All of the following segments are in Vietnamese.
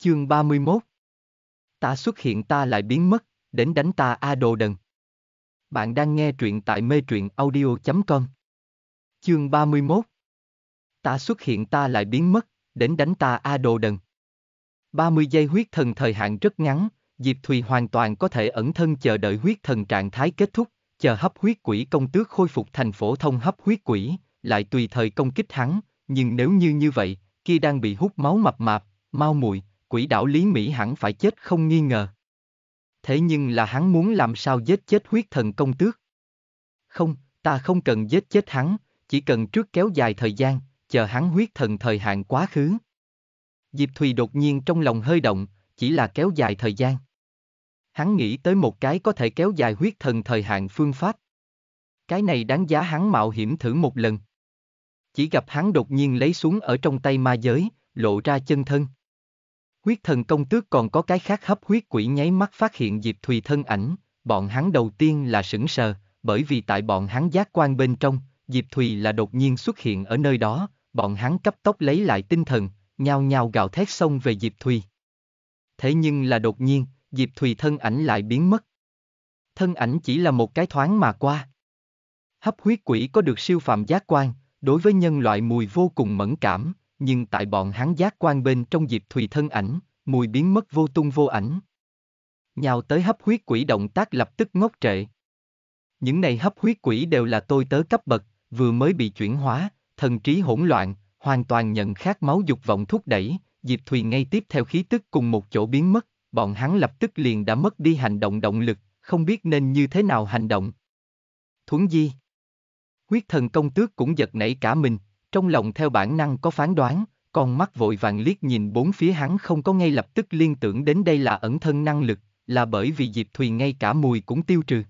Chương 31 Ta xuất hiện ta lại biến mất, đến đánh ta A Đồ Đần. Bạn đang nghe truyện tại mê truyện audio.com Chương 31 Ta xuất hiện ta lại biến mất, đến đánh ta A Đồ Đần. 30 giây huyết thần thời hạn rất ngắn, Diệp Thùy hoàn toàn có thể ẩn thân chờ đợi huyết thần trạng thái kết thúc, chờ hấp huyết quỷ công tước khôi phục thành phổ thông hấp huyết quỷ, lại tùy thời công kích hắn, nhưng nếu như như vậy, kia đang bị hút máu mập mạp, mau muội quỷ đảo Lý Mỹ hẳn phải chết không nghi ngờ. Thế nhưng là hắn muốn làm sao giết chết huyết thần công tước. Không, ta không cần giết chết hắn, chỉ cần trước kéo dài thời gian, chờ hắn huyết thần thời hạn quá khứ. Diệp Thùy đột nhiên trong lòng hơi động, chỉ là kéo dài thời gian. Hắn nghĩ tới một cái có thể kéo dài huyết thần thời hạn phương pháp. Cái này đáng giá hắn mạo hiểm thử một lần. Chỉ gặp hắn đột nhiên lấy xuống ở trong tay ma giới, lộ ra chân thân. Huyết thần công tước còn có cái khác hấp huyết quỷ nháy mắt phát hiện Diệp Thùy thân ảnh, bọn hắn đầu tiên là sững sờ, bởi vì tại bọn hắn giác quan bên trong, Diệp Thùy là đột nhiên xuất hiện ở nơi đó, bọn hắn cấp tốc lấy lại tinh thần, nhao nhao gào thét xông về Diệp Thùy. Thế nhưng là đột nhiên, Diệp Thùy thân ảnh lại biến mất. Thân ảnh chỉ là một cái thoáng mà qua. Hấp huyết quỷ có được siêu phạm giác quan, đối với nhân loại mùi vô cùng mẫn cảm, nhưng tại bọn hắn giác quan bên trong Diệp Thùy thân ảnh, mùi biến mất vô tung vô ảnh. Nhào tới hấp huyết quỷ động tác lập tức ngốc trệ. Những này hấp huyết quỷ đều là tôi tớ cấp bậc, vừa mới bị chuyển hóa, thần trí hỗn loạn, hoàn toàn nhận khát máu dục vọng thúc đẩy, Diệp Thùy ngay tiếp theo khí tức cùng một chỗ biến mất, bọn hắn lập tức liền đã mất đi hành động động lực, không biết nên như thế nào hành động. Thuấn di Huyết thần công tước cũng giật nảy cả mình, trong lòng theo bản năng có phán đoán, con mắt vội vàng liếc nhìn bốn phía hắn không có ngay lập tức liên tưởng đến đây là ẩn thân năng lực, là bởi vì Diệp Thùy ngay cả mùi cũng tiêu trừ.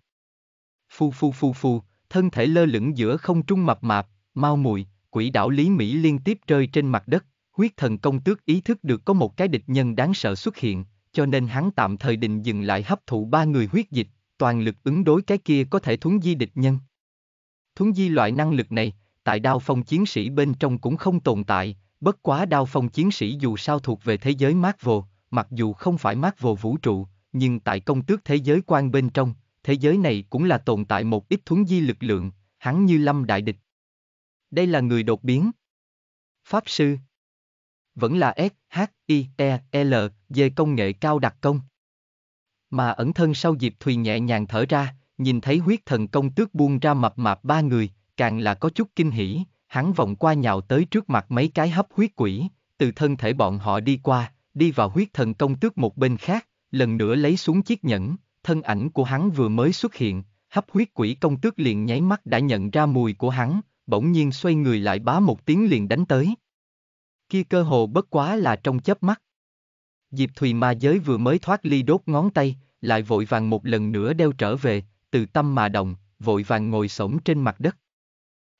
Phu phu phu phu, thân thể lơ lửng giữa không trung mập mạp, mau mùi, quỷ đảo Lý Mỹ liên tiếp rơi trên mặt đất, huyết thần công tước ý thức được có một cái địch nhân đáng sợ xuất hiện, cho nên hắn tạm thời định dừng lại hấp thụ ba người huyết dịch, toàn lực ứng đối cái kia có thể thuấn di địch nhân. Thuấn di loại năng lực này, tại đao phong chiến sĩ bên trong cũng không tồn tại, Bất quá đao phong chiến sĩ dù sao thuộc về thế giới Marvel, mặc dù không phải Marvel vũ trụ, nhưng tại công tước thế giới quan bên trong, thế giới này cũng là tồn tại một ít thuấn di lực lượng, hắn như lâm đại địch. Đây là người đột biến. Pháp sư Vẫn là S, H, I, E, L, về công nghệ cao đặc công. Mà ẩn thân sau Diệp Thùy nhẹ nhàng thở ra, nhìn thấy huyết thần công tước buông ra mập mạp ba người, càng là có chút kinh hỉ, hắn vòng qua nhào tới trước mặt mấy cái hấp huyết quỷ, từ thân thể bọn họ đi qua, đi vào huyết thần công tước một bên khác, lần nữa lấy xuống chiếc nhẫn, thân ảnh của hắn vừa mới xuất hiện, hấp huyết quỷ công tước liền nháy mắt đã nhận ra mùi của hắn, bỗng nhiên xoay người lại bá một tiếng liền đánh tới. Kia cơ hồ bất quá là trong chớp mắt. Diệp Thùy ma giới vừa mới thoát ly đốt ngón tay, lại vội vàng một lần nữa đeo trở về, từ tâm mà động, vội vàng ngồi xổm trên mặt đất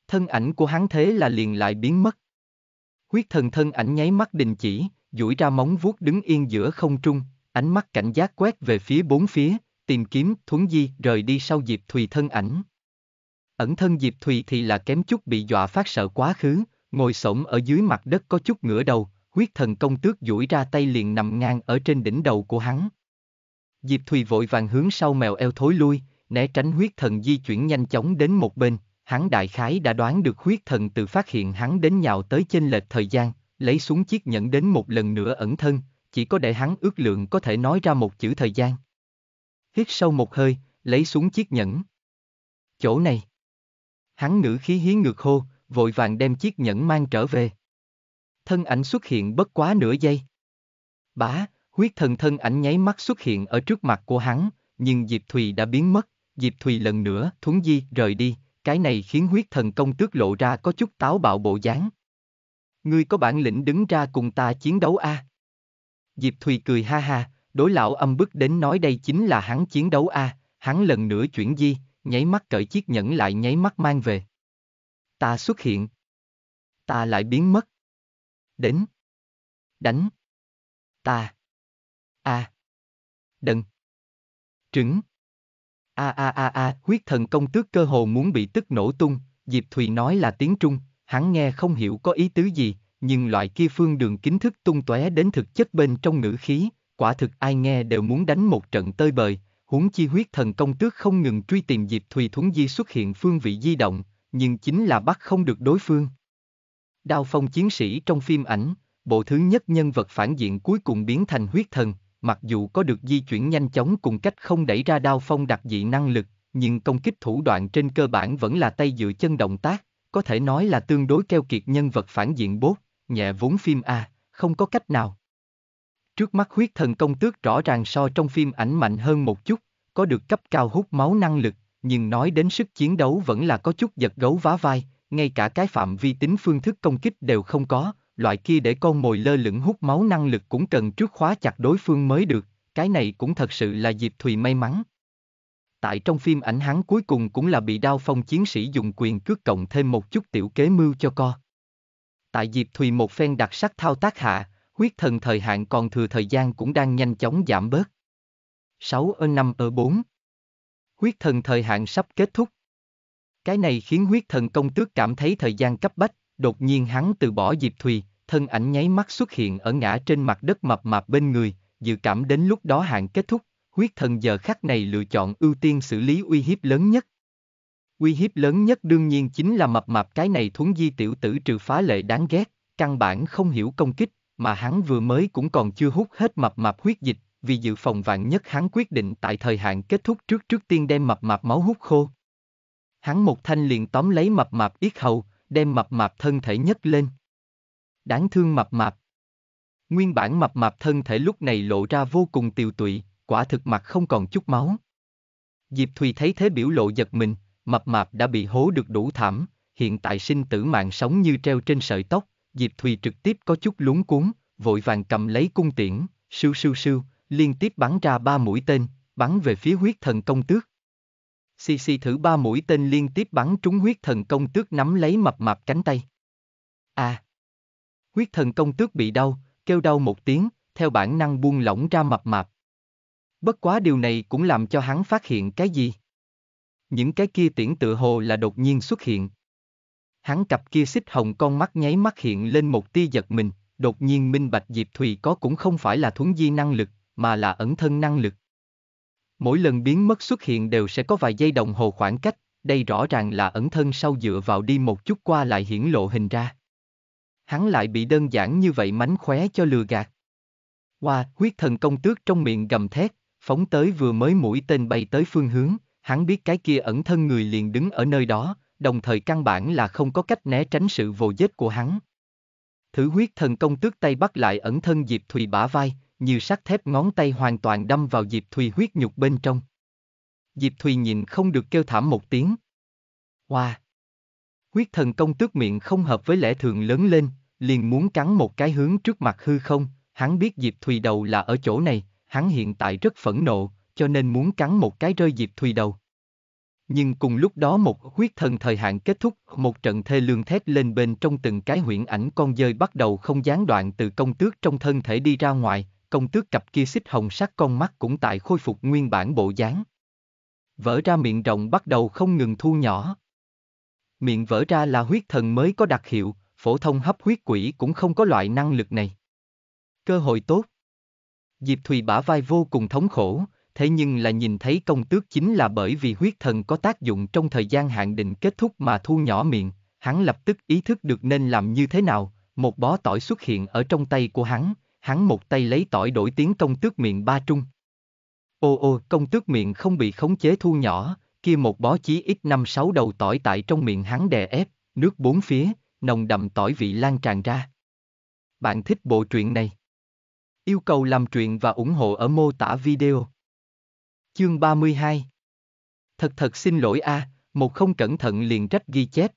thân ảnh của hắn thế là liền lại biến mất. Huyết thần thân ảnh nháy mắt đình chỉ, duỗi ra móng vuốt đứng yên giữa không trung, ánh mắt cảnh giác quét về phía bốn phía, tìm kiếm thuấn di rời đi sau Diệp Thùy thân ảnh. Ẩn thân Diệp Thùy thì là kém chút bị dọa phát sợ quá khứ, ngồi xổm ở dưới mặt đất có chút ngửa đầu, huyết thần công tước duỗi ra tay liền nằm ngang ở trên đỉnh đầu của hắn. Diệp Thùy vội vàng hướng sau mèo eo thối lui, né tránh huyết thần di chuyển nhanh chóng đến một bên, hắn đại khái đã đoán được huyết thần từ phát hiện hắn đến nhào tới chênh lệch thời gian, lấy xuống chiếc nhẫn đến một lần nữa ẩn thân, chỉ có để hắn ước lượng có thể nói ra một chữ thời gian. Hít sâu một hơi, lấy xuống chiếc nhẫn. Chỗ này. Hắn ngữ khí hiến ngược hô, vội vàng đem chiếc nhẫn mang trở về. Thân ảnh xuất hiện bất quá nửa giây. Bá, huyết thần thân ảnh nháy mắt xuất hiện ở trước mặt của hắn, nhưng Diệp Thùy đã biến mất, Diệp Thùy lần nữa, thúng di, rời đi, cái này khiến huyết thần công tước lộ ra có chút táo bạo bộ dáng. Ngươi có bản lĩnh đứng ra cùng ta chiến đấu a? À? Diệp Thùy cười ha ha, đối lão âm bức đến nói đây chính là hắn chiến đấu a, à, hắn lần nữa chuyển di, nháy mắt cởi chiếc nhẫn lại nháy mắt mang về. Ta xuất hiện. Ta lại biến mất. Đến. Đánh. Ta. a, à. Đừng. Trứng a a a a huyết thần công tước cơ hồ muốn bị tức nổ tung diệp thùy nói là tiếng trung hắn nghe không hiểu có ý tứ gì nhưng loại kia phương đường kính thức tung tóe đến thực chất bên trong ngữ khí quả thực ai nghe đều muốn đánh một trận tơi bời huống chi huyết thần công tước không ngừng truy tìm diệp thùy thuấn di xuất hiện phương vị di động nhưng chính là bắt không được đối phương đao phong chiến sĩ trong phim ảnh bộ thứ nhất nhân vật phản diện cuối cùng biến thành huyết thần mặc dù có được di chuyển nhanh chóng cùng cách không đẩy ra đao phong đặc dị năng lực, nhưng công kích thủ đoạn trên cơ bản vẫn là tay dựa chân động tác, có thể nói là tương đối keo kiệt nhân vật phản diện bốt, nhẹ vốn phim A, không có cách nào. Trước mắt huyết thần công tước rõ ràng so trong phim ảnh mạnh hơn một chút, có được cấp cao hút máu năng lực, nhưng nói đến sức chiến đấu vẫn là có chút giật gấu vá vai, ngay cả cái phạm vi tính phương thức công kích đều không có, loại kia để con mồi lơ lửng hút máu năng lực cũng cần trước khóa chặt đối phương mới được, cái này cũng thật sự là Diệp Thùy may mắn. Tại trong phim ảnh hắn cuối cùng cũng là bị đao phong chiến sĩ dùng quyền cước cộng thêm một chút tiểu kế mưu cho co. Tại Diệp Thùy một phen đặc sắc thao tác hạ, huyết thần thời hạn còn thừa thời gian cũng đang nhanh chóng giảm bớt. 6 ở 5 ở 4 Huyết thần thời hạn sắp kết thúc. Cái này khiến huyết thần công tước cảm thấy thời gian cấp bách, Đột nhiên hắn từ bỏ Diệp Thùy, thân ảnh nháy mắt xuất hiện ở ngã trên mặt đất mập mạp bên người, dự cảm đến lúc đó hạn kết thúc, huyết thần giờ khắc này lựa chọn ưu tiên xử lý uy hiếp lớn nhất. Uy hiếp lớn nhất đương nhiên chính là mập mạp cái này thuấn di tiểu tử trừ phá lệ đáng ghét, căn bản không hiểu công kích, mà hắn vừa mới cũng còn chưa hút hết mập mạp huyết dịch, vì dự phòng vạn nhất hắn quyết định tại thời hạn kết thúc trước trước tiên đem mập mạp máu hút khô. Hắn một thanh liền tóm lấy mập mạp yết hầu, đem mập mạp thân thể nhấc lên. Đáng thương mập mạp. Nguyên bản mập mạp thân thể lúc này lộ ra vô cùng tiều tụy, quả thực mặt không còn chút máu. Diệp Thùy thấy thế biểu lộ giật mình, mập mạp đã bị hố được đủ thảm, hiện tại sinh tử mạng sống như treo trên sợi tóc, Diệp Thùy trực tiếp có chút lúng cuốn, vội vàng cầm lấy cung tiễn, sưu sưu sưu, liên tiếp bắn ra ba mũi tên, bắn về phía huyết thần công tước. Xì thử ba mũi tên liên tiếp bắn trúng huyết thần công tước nắm lấy mập mạp cánh tay. À! Huyết thần công tước bị đau, kêu đau một tiếng, theo bản năng buông lỏng ra mập mạp. Bất quá điều này cũng làm cho hắn phát hiện cái gì. Những cái kia tiễn tựa hồ là đột nhiên xuất hiện. Hắn cặp kia xích hồng con mắt nháy mắt hiện lên một tia giật mình, đột nhiên minh bạch Diệp Thùy có cũng không phải là thuấn di năng lực, mà là ẩn thân năng lực. Mỗi lần biến mất xuất hiện đều sẽ có vài giây đồng hồ khoảng cách, đây rõ ràng là ẩn thân sau dựa vào đi một chút qua lại hiển lộ hình ra. Hắn lại bị đơn giản như vậy mánh khóe cho lừa gạt. Hoa, wow, huyết thần công tước trong miệng gầm thét, phóng tới vừa mới mũi tên bay tới phương hướng, hắn biết cái kia ẩn thân người liền đứng ở nơi đó, đồng thời căn bản là không có cách né tránh sự vồ vết của hắn. Thử huyết thần công tước tay bắt lại ẩn thân Diệp Thùy bả vai, như sắt thép ngón tay hoàn toàn đâm vào Diệp Thùy huyết nhục bên trong. Diệp Thùy nhìn không được kêu thảm một tiếng. Hoa! Wow. Huyết thần công tước miệng không hợp với lẽ thường lớn lên, liền muốn cắn một cái hướng trước mặt hư không, hắn biết Diệp Thùy đầu là ở chỗ này, hắn hiện tại rất phẫn nộ, cho nên muốn cắn một cái rơi Diệp Thùy đầu. Nhưng cùng lúc đó một huyết thần thời hạn kết thúc, một trận thê lương thét lên bên trong từng cái huyễn ảnh con dơi bắt đầu không gián đoạn từ công tước trong thân thể đi ra ngoài, công tước cặp kia xích hồng sắc con mắt cũng tại khôi phục nguyên bản bộ dáng. Vỡ ra miệng rộng bắt đầu không ngừng thu nhỏ. Miệng vỡ ra là huyết thần mới có đặc hiệu, phổ thông hấp huyết quỷ cũng không có loại năng lực này. Cơ hội tốt. Diệp Thùy bả vai vô cùng thống khổ, thế nhưng là nhìn thấy công tước chính là bởi vì huyết thần có tác dụng trong thời gian hạn định kết thúc mà thu nhỏ miệng, hắn lập tức ý thức được nên làm như thế nào, một bó tỏi xuất hiện ở trong tay của hắn, hắn một tay lấy tỏi đổi tiếng công tước miệng ba trung. Ô ô, công tước miệng không bị khống chế thu nhỏ, kia một bó chí ít năm sáu đầu tỏi tại trong miệng hắn đè ép, nước bốn phía, nồng đậm tỏi vị lan tràn ra. Bạn thích bộ truyện này? Yêu cầu làm truyện và ủng hộ ở mô tả video. Chương 32 Thật thật xin lỗi a, à, một không cẩn thận liền trách ghi chép.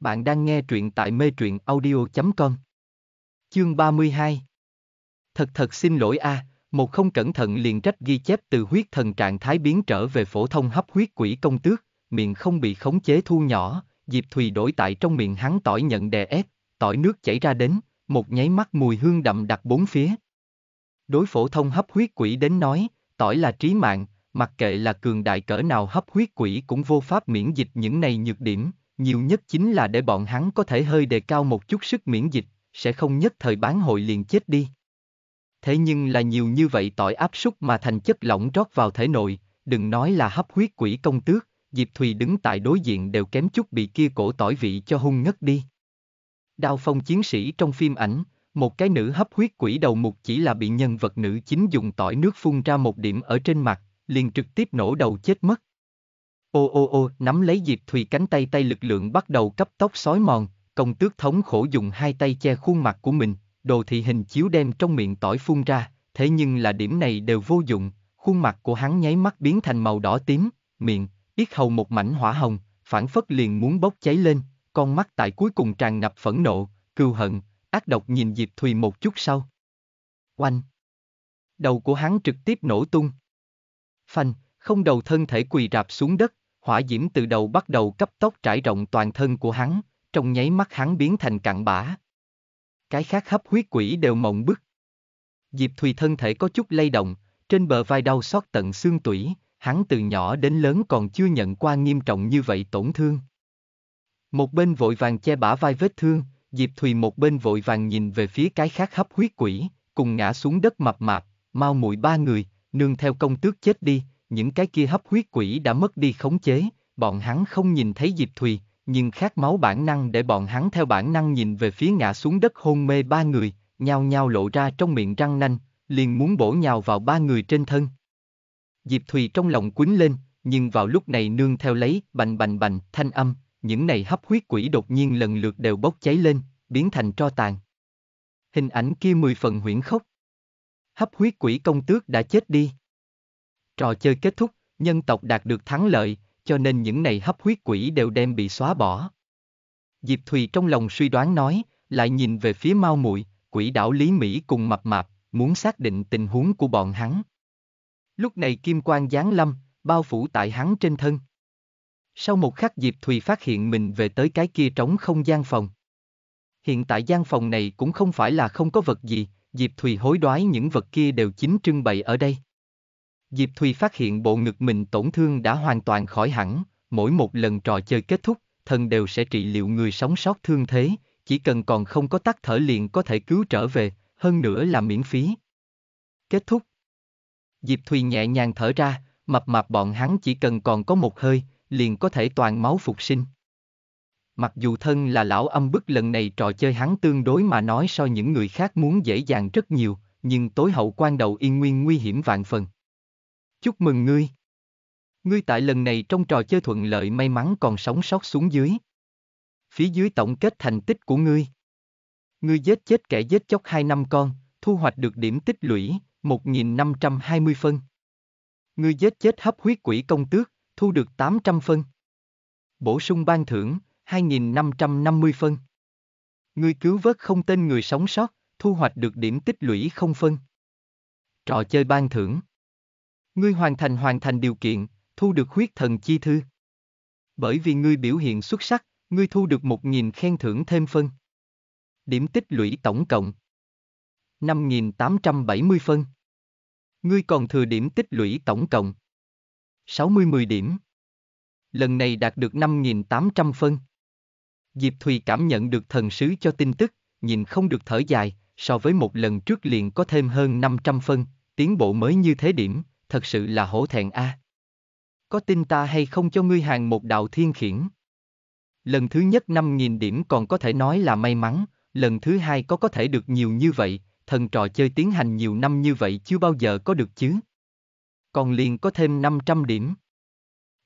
Bạn đang nghe truyện tại mê truyện audio.com Chương 32 thật thật xin lỗi a, à, một không cẩn thận liền trách ghi chép từ huyết thần trạng thái biến trở về phổ thông hấp huyết quỷ công tước, miệng không bị khống chế thu nhỏ, Diệp Thùy đổi tại trong miệng hắn tỏi nhận đè ép, tỏi nước chảy ra đến, một nháy mắt mùi hương đậm đặc bốn phía. Đối phổ thông hấp huyết quỷ đến nói, tỏi là trí mạng, mặc kệ là cường đại cỡ nào hấp huyết quỷ cũng vô pháp miễn dịch những này nhược điểm, nhiều nhất chính là để bọn hắn có thể hơi đề cao một chút sức miễn dịch, sẽ không nhất thời bán hội liền chết đi thế nhưng là nhiều như vậy tỏi áp súc mà thành chất lỏng rót vào thể nội, đừng nói là hấp huyết quỷ công tước, Diệp Thùy đứng tại đối diện đều kém chút bị kia cổ tỏi vị cho hung ngất đi. Đao phong chiến sĩ trong phim ảnh, một cái nữ hấp huyết quỷ đầu mục chỉ là bị nhân vật nữ chính dùng tỏi nước phun ra một điểm ở trên mặt, liền trực tiếp nổ đầu chết mất. Ô ô ô, nắm lấy Diệp Thùy cánh tay tay lực lượng bắt đầu cấp tốc sói mòn, công tước thống khổ dùng hai tay che khuôn mặt của mình, đồ thị hình chiếu đem trong miệng tỏi phun ra, thế nhưng là điểm này đều vô dụng, khuôn mặt của hắn nháy mắt biến thành màu đỏ tím, miệng, yết hầu một mảnh hỏa hồng, phản phất liền muốn bốc cháy lên, con mắt tại cuối cùng tràn ngập phẫn nộ, cưu hận, ác độc nhìn Diệp Thùy một chút sau. Oanh! Đầu của hắn trực tiếp nổ tung. Phanh, không đầu thân thể quỳ rạp xuống đất, hỏa diễm từ đầu bắt đầu cấp tốc trải rộng toàn thân của hắn, trong nháy mắt hắn biến thành cặn bã, cái khác hấp huyết quỷ đều mộng bức. Diệp Thùy thân thể có chút lay động, trên bờ vai đau xót tận xương tủy, hắn từ nhỏ đến lớn còn chưa nhận qua nghiêm trọng như vậy tổn thương. Một bên vội vàng che bả vai vết thương, Diệp Thùy một bên vội vàng nhìn về phía cái khác hấp huyết quỷ, cùng ngã xuống đất mập mạp, mau mũi ba người, nương theo công tước chết đi, những cái kia hấp huyết quỷ đã mất đi khống chế, bọn hắn không nhìn thấy Diệp Thùy, nhưng khát máu bản năng để bọn hắn theo bản năng nhìn về phía ngã xuống đất hôn mê ba người, nhao nhao lộ ra trong miệng răng nanh, liền muốn bổ nhào vào ba người trên thân. Diệp Thùy trong lòng quấn lên, nhưng vào lúc này nương theo lấy bành bành bành thanh âm, những này hấp huyết quỷ đột nhiên lần lượt đều bốc cháy lên, biến thành tro tàn. Hình ảnh kia mười phần huyễn khốc. Hấp huyết quỷ công tước đã chết đi. Trò chơi kết thúc, nhân tộc đạt được thắng lợi, cho nên những này hấp huyết quỷ đều đem bị xóa bỏ. Diệp Thùy trong lòng suy đoán nói, lại nhìn về phía Mao Muội, quỷ đảo Lý Mỹ cùng mập mạp, muốn xác định tình huống của bọn hắn. Lúc này kim quang giáng lâm, bao phủ tại hắn trên thân. Sau một khắc Diệp Thùy phát hiện mình về tới cái kia trống không gian phòng. Hiện tại gian phòng này cũng không phải là không có vật gì, Diệp Thùy hối đoái những vật kia đều chính trưng bày ở đây. Diệp Thùy phát hiện bộ ngực mình tổn thương đã hoàn toàn khỏi hẳn, mỗi một lần trò chơi kết thúc, thần đều sẽ trị liệu người sống sót thương thế, chỉ cần còn không có tắt thở liền có thể cứu trở về, hơn nữa là miễn phí. Kết thúc Diệp Thùy nhẹ nhàng thở ra, mập mạp bọn hắn chỉ cần còn có một hơi, liền có thể toàn máu phục sinh. Mặc dù thân là lão âm bức lần này trò chơi hắn tương đối mà nói so những người khác muốn dễ dàng rất nhiều, nhưng tối hậu quan đầu yên nguyên nguy hiểm vạn phần. Chúc mừng ngươi. Ngươi tại lần này trong trò chơi thuận lợi may mắn còn sống sót xuống dưới. Phía dưới tổng kết thành tích của ngươi. Ngươi giết chết kẻ giết chóc hai năm con, thu hoạch được điểm tích lũy, 1.520 phân. Ngươi giết chết hấp huyết quỷ công tước, thu được 800 phân. Bổ sung ban thưởng, 2.550 phân. Ngươi cứu vớt không tên người sống sót, thu hoạch được điểm tích lũy không phân. Trò chơi ban thưởng Ngươi hoàn thành hoàn thành điều kiện, thu được huyết thần chi thư. Bởi vì ngươi biểu hiện xuất sắc, ngươi thu được một nghìn khen thưởng thêm phân. Điểm tích lũy tổng cộng 5.870 phân. Ngươi còn thừa điểm tích lũy tổng cộng 60-10 điểm. Lần này đạt được 5.800 phân. Diệp Thùy cảm nhận được thần sứ cho tin tức, nhìn không được thở dài, so với một lần trước liền có thêm hơn 500 phân, tiến bộ mới như thế điểm, thật sự là hổ thẹn a. À. Có tin ta hay không cho ngươi hàng một đạo thiên khiển? Lần thứ nhất năm nghìn điểm còn có thể nói là may mắn, lần thứ hai có có thể được nhiều như vậy, thần trò chơi tiến hành nhiều năm như vậy chưa bao giờ có được chứ. Còn liền có thêm 500 điểm.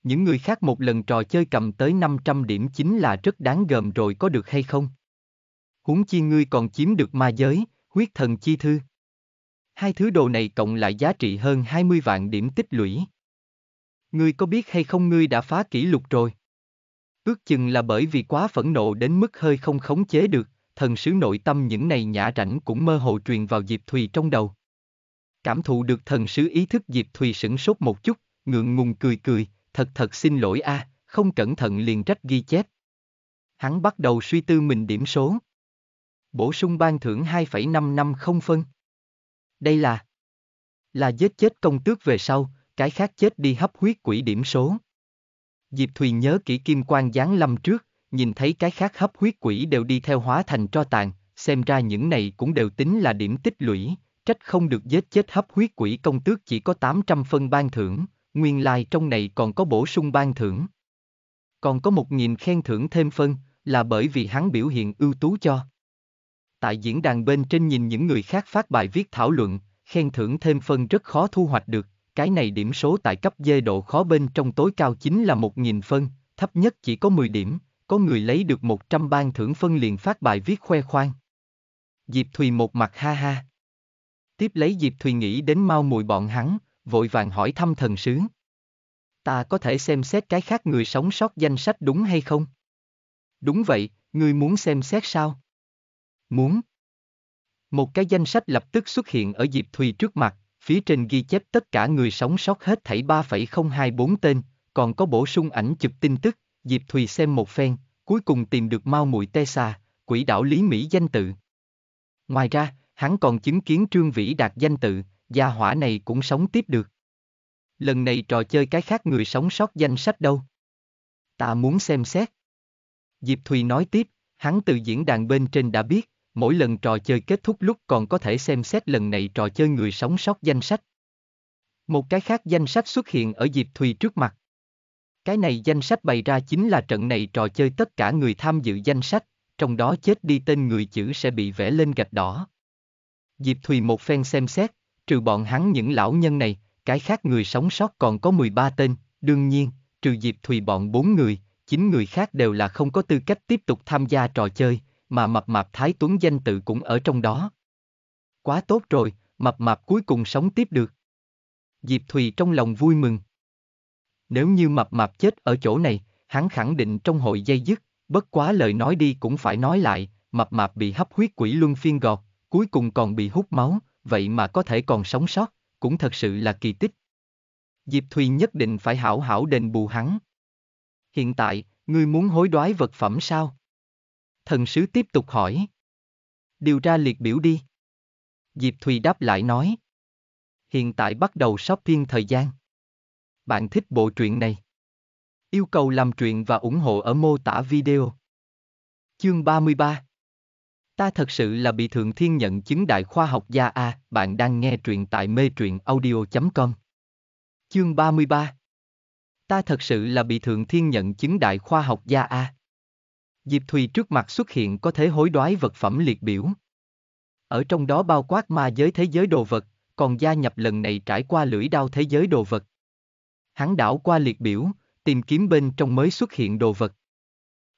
Những người khác một lần trò chơi cầm tới 500 điểm chính là rất đáng gờm rồi có được hay không? Huống chi ngươi còn chiếm được ma giới, huyết thần chi thư. Hai thứ đồ này cộng lại giá trị hơn 20 vạn điểm tích lũy. Ngươi có biết hay không ngươi đã phá kỷ lục rồi? Ước chừng là bởi vì quá phẫn nộ đến mức hơi không khống chế được, thần sứ nội tâm những này nhã rảnh cũng mơ hồ truyền vào Diệp Thùy trong đầu. Cảm thụ được thần sứ ý thức Diệp Thùy sửng sốt một chút, ngượng ngùng cười cười, thật thật xin lỗi a, à, không cẩn thận liền trách ghi chép. Hắn bắt đầu suy tư mình điểm số. Bổ sung ban thưởng 2,550 phân. Đây là Là giết chết công tước về sau, cái khác chết đi hấp huyết quỷ điểm số. Diệp Thùy nhớ kỹ kim quan giáng lâm trước, nhìn thấy cái khác hấp huyết quỷ đều đi theo hóa thành tro tàn, xem ra những này cũng đều tính là điểm tích lũy, trách không được giết chết hấp huyết quỷ công tước chỉ có 800 phân ban thưởng, nguyên lai like trong này còn có bổ sung ban thưởng. Còn có một nghìn khen thưởng thêm phân, là bởi vì hắn biểu hiện ưu tú cho tại diễn đàn bên trên nhìn những người khác phát bài viết thảo luận, khen thưởng thêm phân rất khó thu hoạch được, cái này điểm số tại cấp dê độ khó bên trong tối cao chính là 1.000 phân, thấp nhất chỉ có 10 điểm, có người lấy được 100 ban thưởng phân liền phát bài viết khoe khoang. Diệp Thùy một mặt ha ha. Tiếp lấy Diệp Thùy nghĩ đến mau mùi bọn hắn, vội vàng hỏi thăm thần sướng Ta có thể xem xét cái khác người sống sót danh sách đúng hay không? Đúng vậy, ngươi muốn xem xét sao? Muốn. Một cái danh sách lập tức xuất hiện ở Diệp Thùy trước mặt, phía trên ghi chép tất cả người sống sót hết thảy 3,024 tên, còn có bổ sung ảnh chụp tin tức, Diệp Thùy xem một phen, cuối cùng tìm được Mao Muội Tê Sa, quỷ đảo Lý Mỹ danh tự. Ngoài ra, hắn còn chứng kiến Trương Vĩ đạt danh tự, gia hỏa này cũng sống tiếp được. Lần này trò chơi cái khác người sống sót danh sách đâu. Ta muốn xem xét. Diệp Thùy nói tiếp, hắn từ diễn đàn bên trên đã biết, mỗi lần trò chơi kết thúc lúc còn có thể xem xét lần này trò chơi người sống sót danh sách. Một cái khác danh sách xuất hiện ở Diệp Thùy trước mặt. Cái này danh sách bày ra chính là trận này trò chơi tất cả người tham dự danh sách, trong đó chết đi tên người chữ sẽ bị vẽ lên gạch đỏ. Diệp Thùy một phen xem xét, trừ bọn hắn những lão nhân này, cái khác người sống sót còn có 13 tên, đương nhiên, trừ Diệp Thùy bọn 4 người, 9 người khác đều là không có tư cách tiếp tục tham gia trò chơi, mà mập mạp Thái Tuấn danh tự cũng ở trong đó. Quá tốt rồi, mập mạp cuối cùng sống tiếp được. Diệp Thùy trong lòng vui mừng. Nếu như mập mạp chết ở chỗ này, hắn khẳng định trong hội dây dứt, bất quá lời nói đi cũng phải nói lại, mập mạp bị hấp huyết quỷ luân phiên gọt, cuối cùng còn bị hút máu, vậy mà có thể còn sống sót, cũng thật sự là kỳ tích. Diệp Thùy nhất định phải hảo hảo đền bù hắn. Hiện tại, ngươi muốn hối đoái vật phẩm sao? Thần sứ tiếp tục hỏi. Điều ra liệt biểu đi. Diệp Thùy đáp lại nói. Hiện tại bắt đầu shopping thời gian. Bạn thích bộ truyện này? Yêu cầu làm truyện và ủng hộ ở mô tả video. Chương 33 Ta thật sự là bị Thượng Thiên nhận chứng đại khoa học gia A, bạn đang nghe truyện tại mê truyện audio.com. Chương 33 Ta thật sự là bị Thượng Thiên nhận chứng đại khoa học gia A, Diệp Thùy trước mặt xuất hiện có thế hối đoái vật phẩm liệt biểu. Ở trong đó bao quát ma giới thế giới đồ vật, còn gia nhập lần này trải qua lưỡi đao thế giới đồ vật. Hắn đảo qua liệt biểu, tìm kiếm bên trong mới xuất hiện đồ vật.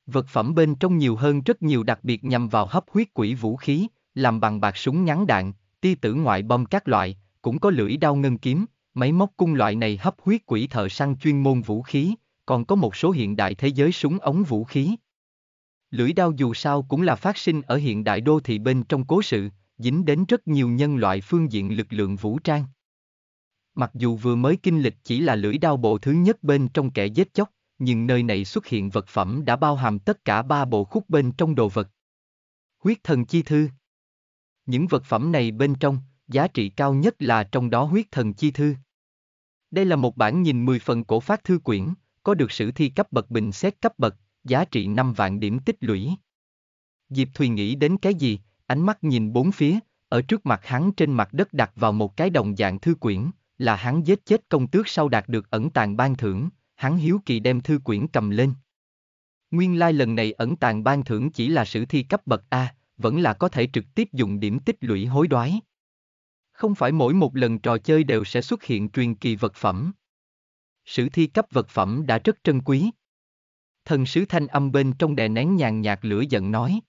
Vật phẩm bên trong nhiều hơn rất nhiều đặc biệt nhằm vào hấp huyết quỷ vũ khí, làm bằng bạc súng ngắn đạn, tia tử ngoại bom các loại, cũng có lưỡi đao ngân kiếm, máy móc cung loại này hấp huyết quỷ thợ săn chuyên môn vũ khí, còn có một số hiện đại thế giới súng ống vũ khí. Lưỡi đao dù sao cũng là phát sinh ở hiện đại đô thị bên trong cố sự, dính đến rất nhiều nhân loại phương diện lực lượng vũ trang. Mặc dù vừa mới kinh lịch chỉ là lưỡi đao bộ thứ nhất bên trong kẻ giết chóc, nhưng nơi này xuất hiện vật phẩm đã bao hàm tất cả ba bộ khúc bên trong đồ vật. Huyết thần chi thư Những vật phẩm này bên trong, giá trị cao nhất là trong đó huyết thần chi thư. Đây là một bản nhìn 10 phần cổ phát thư quyển, có được sử thi cấp bậc bình xét cấp bậc, giá trị 5 vạn điểm tích lũy. Diệp Thùy nghĩ đến cái gì, ánh mắt nhìn bốn phía, ở trước mặt hắn trên mặt đất đặt vào một cái đồng dạng thư quyển, là hắn giết chết công tước sau đạt được ẩn tàng ban thưởng, hắn hiếu kỳ đem thư quyển cầm lên. Nguyên lai like lần này ẩn tàng ban thưởng chỉ là sử thi cấp bậc A, vẫn là có thể trực tiếp dùng điểm tích lũy hối đoái. Không phải mỗi một lần trò chơi đều sẽ xuất hiện truyền kỳ vật phẩm. Sử thi cấp vật phẩm đã rất trân quý, thần sứ thanh âm bên trong đè nén nhàn nhạt lửa giận nói.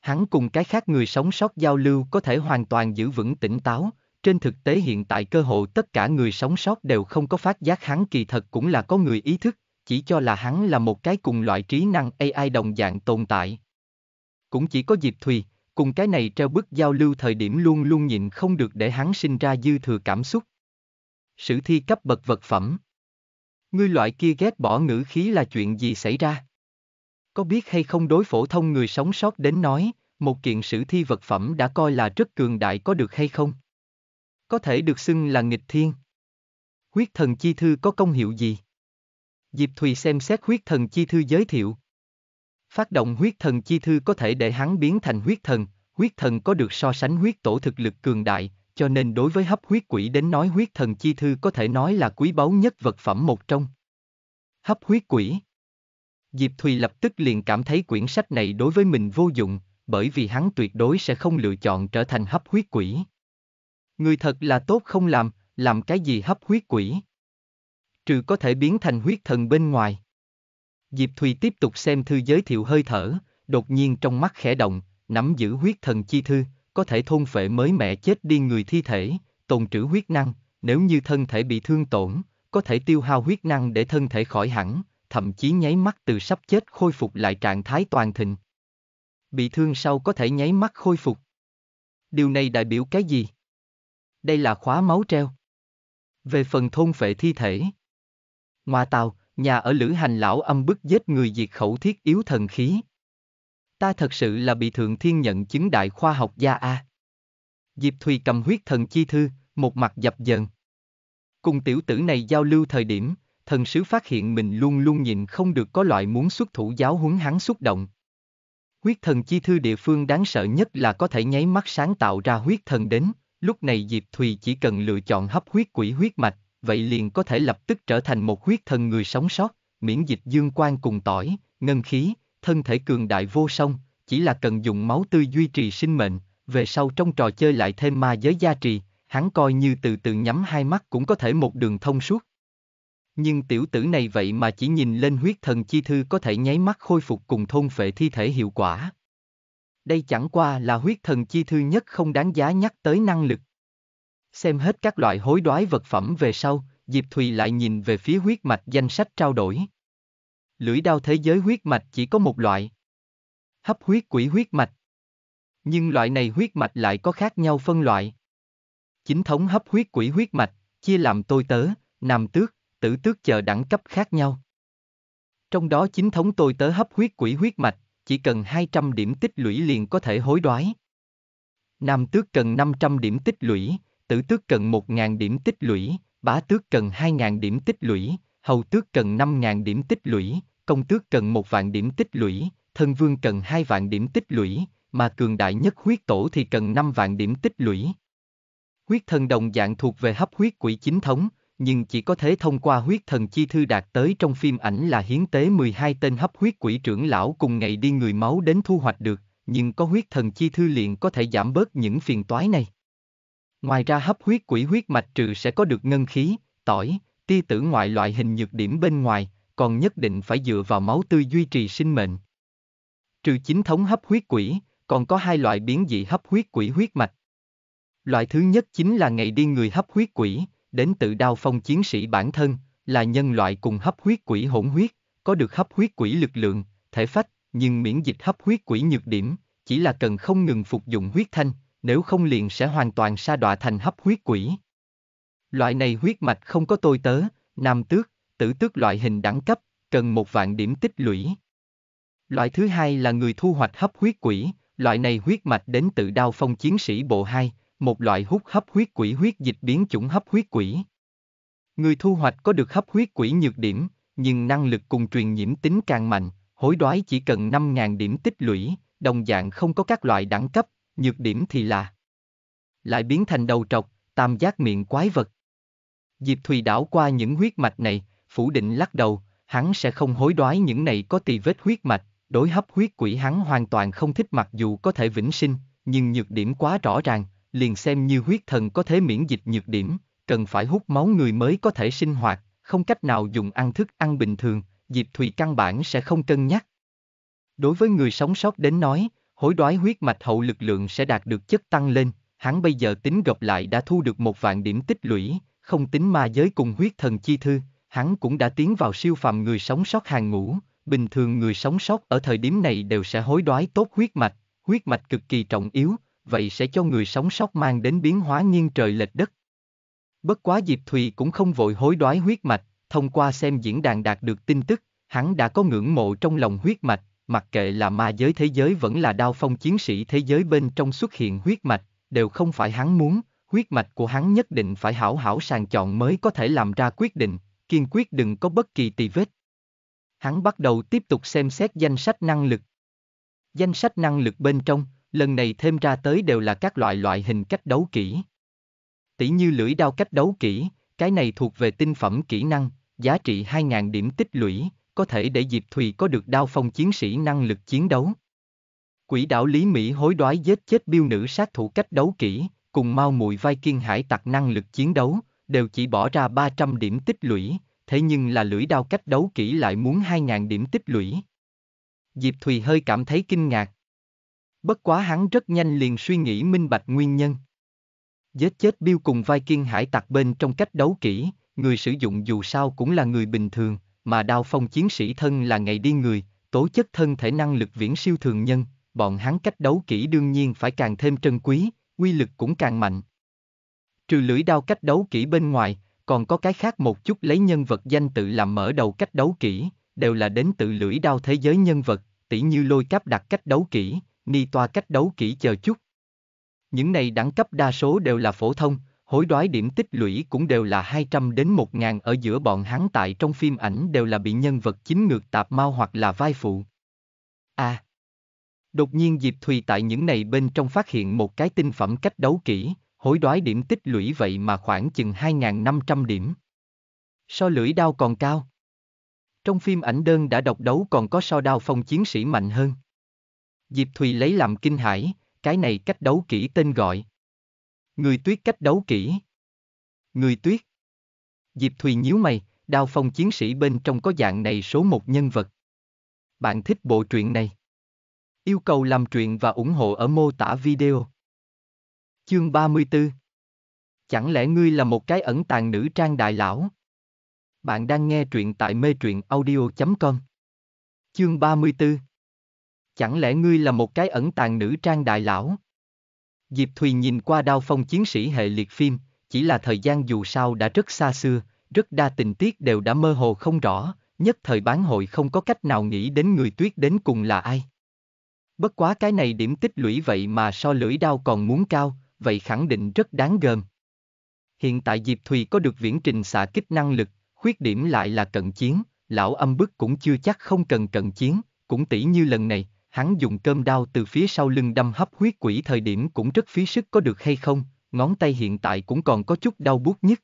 Hắn cùng cái khác người sống sót giao lưu có thể hoàn toàn giữ vững tỉnh táo, trên thực tế hiện tại cơ hội tất cả người sống sót đều không có phát giác hắn kỳ thật cũng là có người ý thức, chỉ cho là hắn là một cái cùng loại trí năng AI đồng dạng tồn tại. Cũng chỉ có Diệp Thùy, cùng cái này treo bức giao lưu thời điểm luôn luôn nhịn không được để hắn sinh ra dư thừa cảm xúc. Sử thi cấp bậc vật phẩm Ngươi loại kia ghét bỏ ngữ khí là chuyện gì xảy ra? Có biết hay không đối phổ thông người sống sót đến nói, một kiện sử thi vật phẩm đã coi là rất cường đại có được hay không? Có thể được xưng là nghịch thiên. Huyết thần chi thư có công hiệu gì? Diệp Thùy xem xét huyết thần chi thư giới thiệu. Phát động huyết thần chi thư có thể để hắn biến thành huyết thần, huyết thần có được so sánh huyết tổ thực lực cường đại, cho nên đối với hấp huyết quỷ đến nói huyết thần chi thư có thể nói là quý báu nhất vật phẩm một trong. Hấp huyết quỷ Diệp Thùy lập tức liền cảm thấy quyển sách này đối với mình vô dụng, bởi vì hắn tuyệt đối sẽ không lựa chọn trở thành hấp huyết quỷ. Người thật là tốt không làm, làm cái gì hấp huyết quỷ? Trừ có thể biến thành huyết thần bên ngoài. Diệp Thùy tiếp tục xem thư giới thiệu hơi thở, đột nhiên trong mắt khẽ động, nắm giữ huyết thần chi thư, có thể thôn phệ mới mẹ chết đi người thi thể, tồn trữ huyết năng, nếu như thân thể bị thương tổn, có thể tiêu hao huyết năng để thân thể khỏi hẳn, thậm chí nháy mắt từ sắp chết khôi phục lại trạng thái toàn thịnh. Bị thương sau có thể nháy mắt khôi phục. Điều này đại biểu cái gì? Đây là khóa máu treo. Về phần thôn phệ thi thể. Ngoa tàu, nhà ở lữ hành lão âm bức giết người diệt khẩu thiết yếu thần khí, Ta thật sự là bị thượng thiên nhận chứng đại khoa học gia A. Diệp Thùy cầm huyết thần chi thư, một mặt dập dờn. Cùng tiểu tử này giao lưu thời điểm, thần sứ phát hiện mình luôn luôn nhìn không được có loại muốn xuất thủ giáo huấn hắn xúc động. Huyết thần chi thư địa phương đáng sợ nhất là có thể nháy mắt sáng tạo ra huyết thần đến, lúc này Diệp Thùy chỉ cần lựa chọn hấp huyết quỷ huyết mạch, vậy liền có thể lập tức trở thành một huyết thần người sống sót, miễn dịch dương quan cùng tỏi, ngân khí, thân thể cường đại vô song, chỉ là cần dùng máu tươi duy trì sinh mệnh, về sau trong trò chơi lại thêm ma giới gia trì, hắn coi như từ từ nhắm hai mắt cũng có thể một đường thông suốt. Nhưng tiểu tử này vậy mà chỉ nhìn lên huyết thần chi thư có thể nháy mắt khôi phục cùng thôn phệ thi thể hiệu quả. Đây chẳng qua là huyết thần chi thư nhất không đáng giá nhắc tới năng lực. Xem hết các loại hối đoái vật phẩm về sau, Diệp Thùy lại nhìn về phía huyết mạch danh sách trao đổi. Lưỡi đao thế giới huyết mạch chỉ có một loại. Hấp huyết quỷ huyết mạch. Nhưng loại này huyết mạch lại có khác nhau phân loại. Chính thống hấp huyết quỷ huyết mạch, chia làm tôi tớ, nam tước, tử tước chờ đẳng cấp khác nhau. Trong đó chính thống tôi tớ hấp huyết quỷ huyết mạch, chỉ cần 200 điểm tích lũy liền có thể hối đoái. Nam tước cần 500 điểm tích lũy, tử tước cần 1.000 điểm tích lũy, bá tước cần 2.000 điểm tích lũy, hầu tước cần 5.000 điểm tích lũy, công tước cần một vạn điểm tích lũy, thân vương cần hai vạn điểm tích lũy, mà cường đại nhất huyết tổ thì cần 5 vạn điểm tích lũy. Huyết thần đồng dạng thuộc về hấp huyết quỷ chính thống, nhưng chỉ có thể thông qua huyết thần chi thư đạt tới trong phim ảnh là hiến tế 12 tên hấp huyết quỷ trưởng lão cùng ngày đi người máu đến thu hoạch được, nhưng có huyết thần chi thư liền có thể giảm bớt những phiền toái này. Ngoài ra hấp huyết quỷ huyết mạch trừ sẽ có được ngân khí, tỏi, tia tử ngoại loại hình nhược điểm bên ngoài, còn nhất định phải dựa vào máu tươi duy trì sinh mệnh. Trừ chính thống hấp huyết quỷ, còn có hai loại biến dị hấp huyết quỷ huyết mạch. Loại thứ nhất chính là ngày đi người hấp huyết quỷ, đến tự đao phong chiến sĩ bản thân, là nhân loại cùng hấp huyết quỷ hỗn huyết, có được hấp huyết quỷ lực lượng, thể phách, nhưng miễn dịch hấp huyết quỷ nhược điểm, chỉ là cần không ngừng phục dụng huyết thanh, nếu không liền sẽ hoàn toàn sa đọa thành hấp huyết quỷ. Loại này huyết mạch không có tôi tớ, nam tước, tử tước loại hình đẳng cấp, cần một vạn điểm tích lũy. Loại thứ hai là người thu hoạch hấp huyết quỷ, loại này huyết mạch đến từ đao phong chiến sĩ bộ 2, một loại hút hấp huyết quỷ huyết dịch biến chủng hấp huyết quỷ. Người thu hoạch có được hấp huyết quỷ nhược điểm, nhưng năng lực cùng truyền nhiễm tính càng mạnh, hối đoái chỉ cần 5.000 điểm tích lũy, đồng dạng không có các loại đẳng cấp, nhược điểm thì là lại biến thành đầu trọc, tam giác miệng quái vật. Diệp Thùy đảo qua những huyết mạch này, phủ định lắc đầu, hắn sẽ không hối đoái những này có tì vết huyết mạch, đối hấp huyết quỷ hắn hoàn toàn không thích mặc dù có thể vĩnh sinh, nhưng nhược điểm quá rõ ràng, liền xem như huyết thần có thể miễn dịch nhược điểm, cần phải hút máu người mới có thể sinh hoạt, không cách nào dùng ăn thức ăn bình thường, Diệp Thùy căn bản sẽ không cân nhắc. Đối với người sống sót đến nói, hối đoái huyết mạch hậu lực lượng sẽ đạt được chất tăng lên, hắn bây giờ tính gộp lại đã thu được một vạn điểm tích lũy, không tính ma giới cùng huyết thần chi thư, hắn cũng đã tiến vào siêu phàm người sống sót hàng ngũ, bình thường người sống sót ở thời điểm này đều sẽ hối đoái tốt huyết mạch, huyết mạch cực kỳ trọng yếu, vậy sẽ cho người sống sót mang đến biến hóa nghiêng trời lệch đất. Bất quá Diệp Thùy cũng không vội hối đoái huyết mạch, thông qua xem diễn đàn đạt được tin tức, hắn đã có ngưỡng mộ trong lòng huyết mạch, mặc kệ là ma giới thế giới vẫn là đao phong chiến sĩ thế giới bên trong xuất hiện huyết mạch, đều không phải hắn muốn, huyết mạch của hắn nhất định phải hảo hảo sàng chọn mới có thể làm ra quyết định, kiên quyết đừng có bất kỳ tì vết. Hắn bắt đầu tiếp tục xem xét danh sách năng lực. Danh sách năng lực bên trong, lần này thêm ra tới đều là các loại loại hình cách đấu kỹ. Tỷ như lưỡi đao cách đấu kỹ, cái này thuộc về tinh phẩm kỹ năng, giá trị 2.000 điểm tích lũy, có thể để Diệp Thùy có được đao phong chiến sĩ năng lực chiến đấu. Quỷ đạo Lý Mỹ hối đoái giết chết biêu nữ sát thủ cách đấu kỹ, cùng Mao mùi vai kiên hải tặc năng lực chiến đấu, đều chỉ bỏ ra 300 điểm tích lũy, thế nhưng là lưỡi đao cách đấu kỹ lại muốn 2.000 điểm tích lũy. Diệp Thùy hơi cảm thấy kinh ngạc. Bất quá hắn rất nhanh liền suy nghĩ minh bạch nguyên nhân. Giết chết Biêu cùng vai kiên hải tặc bên trong cách đấu kỹ, người sử dụng dù sao cũng là người bình thường, mà đao phong chiến sĩ thân là ngày đi người, tố chất thân thể năng lực viễn siêu thường nhân, bọn hắn cách đấu kỹ đương nhiên phải càng thêm trân quý, Quy lực cũng càng mạnh. Trừ lưỡi đao cách đấu kỹ bên ngoài, còn có cái khác một chút lấy nhân vật danh tự làm mở đầu cách đấu kỹ, đều là đến từ lưỡi đao thế giới nhân vật, tỉ như lôi cáp đặt cách đấu kỹ, ni toa cách đấu kỹ chờ chút. Những này đẳng cấp đa số đều là phổ thông, hối đoái điểm tích lũy cũng đều là 200 đến 1000 ở giữa bọn hắn tại trong phim ảnh đều là bị nhân vật chính ngược tạp mau hoặc là vai phụ. À, Đột nhiên Diệp Thùy tại những này bên trong phát hiện một cái tinh phẩm cách đấu kỹ, hối đoái điểm tích lũy vậy mà khoảng chừng 2.500 điểm. So lưỡi đao còn cao. Trong phim ảnh đơn đã độc đấu còn có so đao phong chiến sĩ mạnh hơn. Diệp Thùy lấy làm kinh hãi, cái này cách đấu kỹ tên gọi. Người tuyết cách đấu kỹ. Người tuyết. Diệp Thùy nhíu mày, đao phong chiến sĩ bên trong có dạng này số một nhân vật. Bạn thích bộ truyện này. Yêu cầu làm truyện và ủng hộ ở mô tả video. Chương 34 Chẳng lẽ ngươi là một cái ẩn tàng nữ trang đại lão? Bạn đang nghe truyện tại mê truyện audio.com Chương 34 Chẳng lẽ ngươi là một cái ẩn tàng nữ trang đại lão? Diệp Thùy nhìn qua đao phong chiến sĩ hệ liệt phim, chỉ là thời gian dù sao đã rất xa xưa, rất đa tình tiết đều đã mơ hồ không rõ, nhất thời bán hội không có cách nào nghĩ đến người tuyết đến cùng là ai. Bất quá cái này điểm tích lũy vậy mà so lưỡi đao còn muốn cao, vậy khẳng định rất đáng gờm. Hiện tại Diệp Thùy có được viễn trình xạ kích năng lực, khuyết điểm lại là cận chiến, lão âm bức cũng chưa chắc không cần cận chiến, cũng tỷ như lần này, hắn dùng cơm đao từ phía sau lưng đâm hấp huyết quỷ thời điểm cũng rất phí sức có được hay không, ngón tay hiện tại cũng còn có chút đau buốt nhất.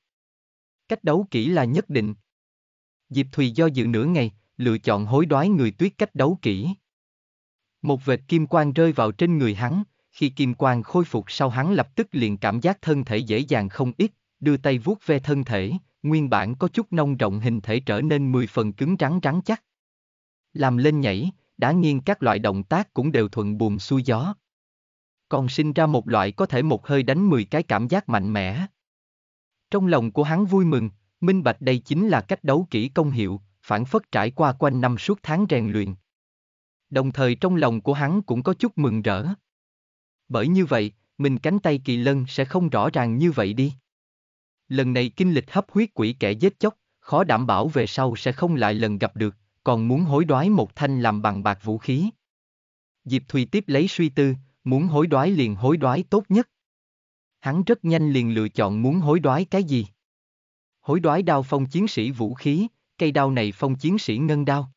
Cách đấu kỹ là nhất định. Diệp Thùy do dự nửa ngày, lựa chọn hối đoái người tuyết cách đấu kỹ. Một vệt kim quang rơi vào trên người hắn, khi kim quang khôi phục sau hắn lập tức liền cảm giác thân thể dễ dàng không ít, đưa tay vuốt ve thân thể, nguyên bản có chút nông rộng hình thể trở nên mười phần cứng rắn rắn chắc. Làm lên nhảy, đã nghiêng các loại động tác cũng đều thuận buồm xuôi gió. Còn sinh ra một loại có thể một hơi đánh mười cái cảm giác mạnh mẽ. Trong lòng của hắn vui mừng, minh bạch đây chính là cách đấu kỹ công hiệu, phản phất trải qua quanh năm suốt tháng rèn luyện, Đồng thời trong lòng của hắn cũng có chút mừng rỡ. Bởi như vậy, mình cánh tay kỳ lân sẽ không rõ ràng như vậy đi. Lần này kinh lịch hấp huyết quỷ kẻ giết chóc, khó đảm bảo về sau sẽ không lại lần gặp được, còn muốn hối đoái một thanh làm bằng bạc vũ khí. Diệp Thùy tiếp lấy suy tư, muốn hối đoái liền hối đoái tốt nhất. Hắn rất nhanh liền lựa chọn muốn hối đoái cái gì. Hối đoái đao phong chiến sĩ vũ khí, cây đao này phong chiến sĩ ngân đao.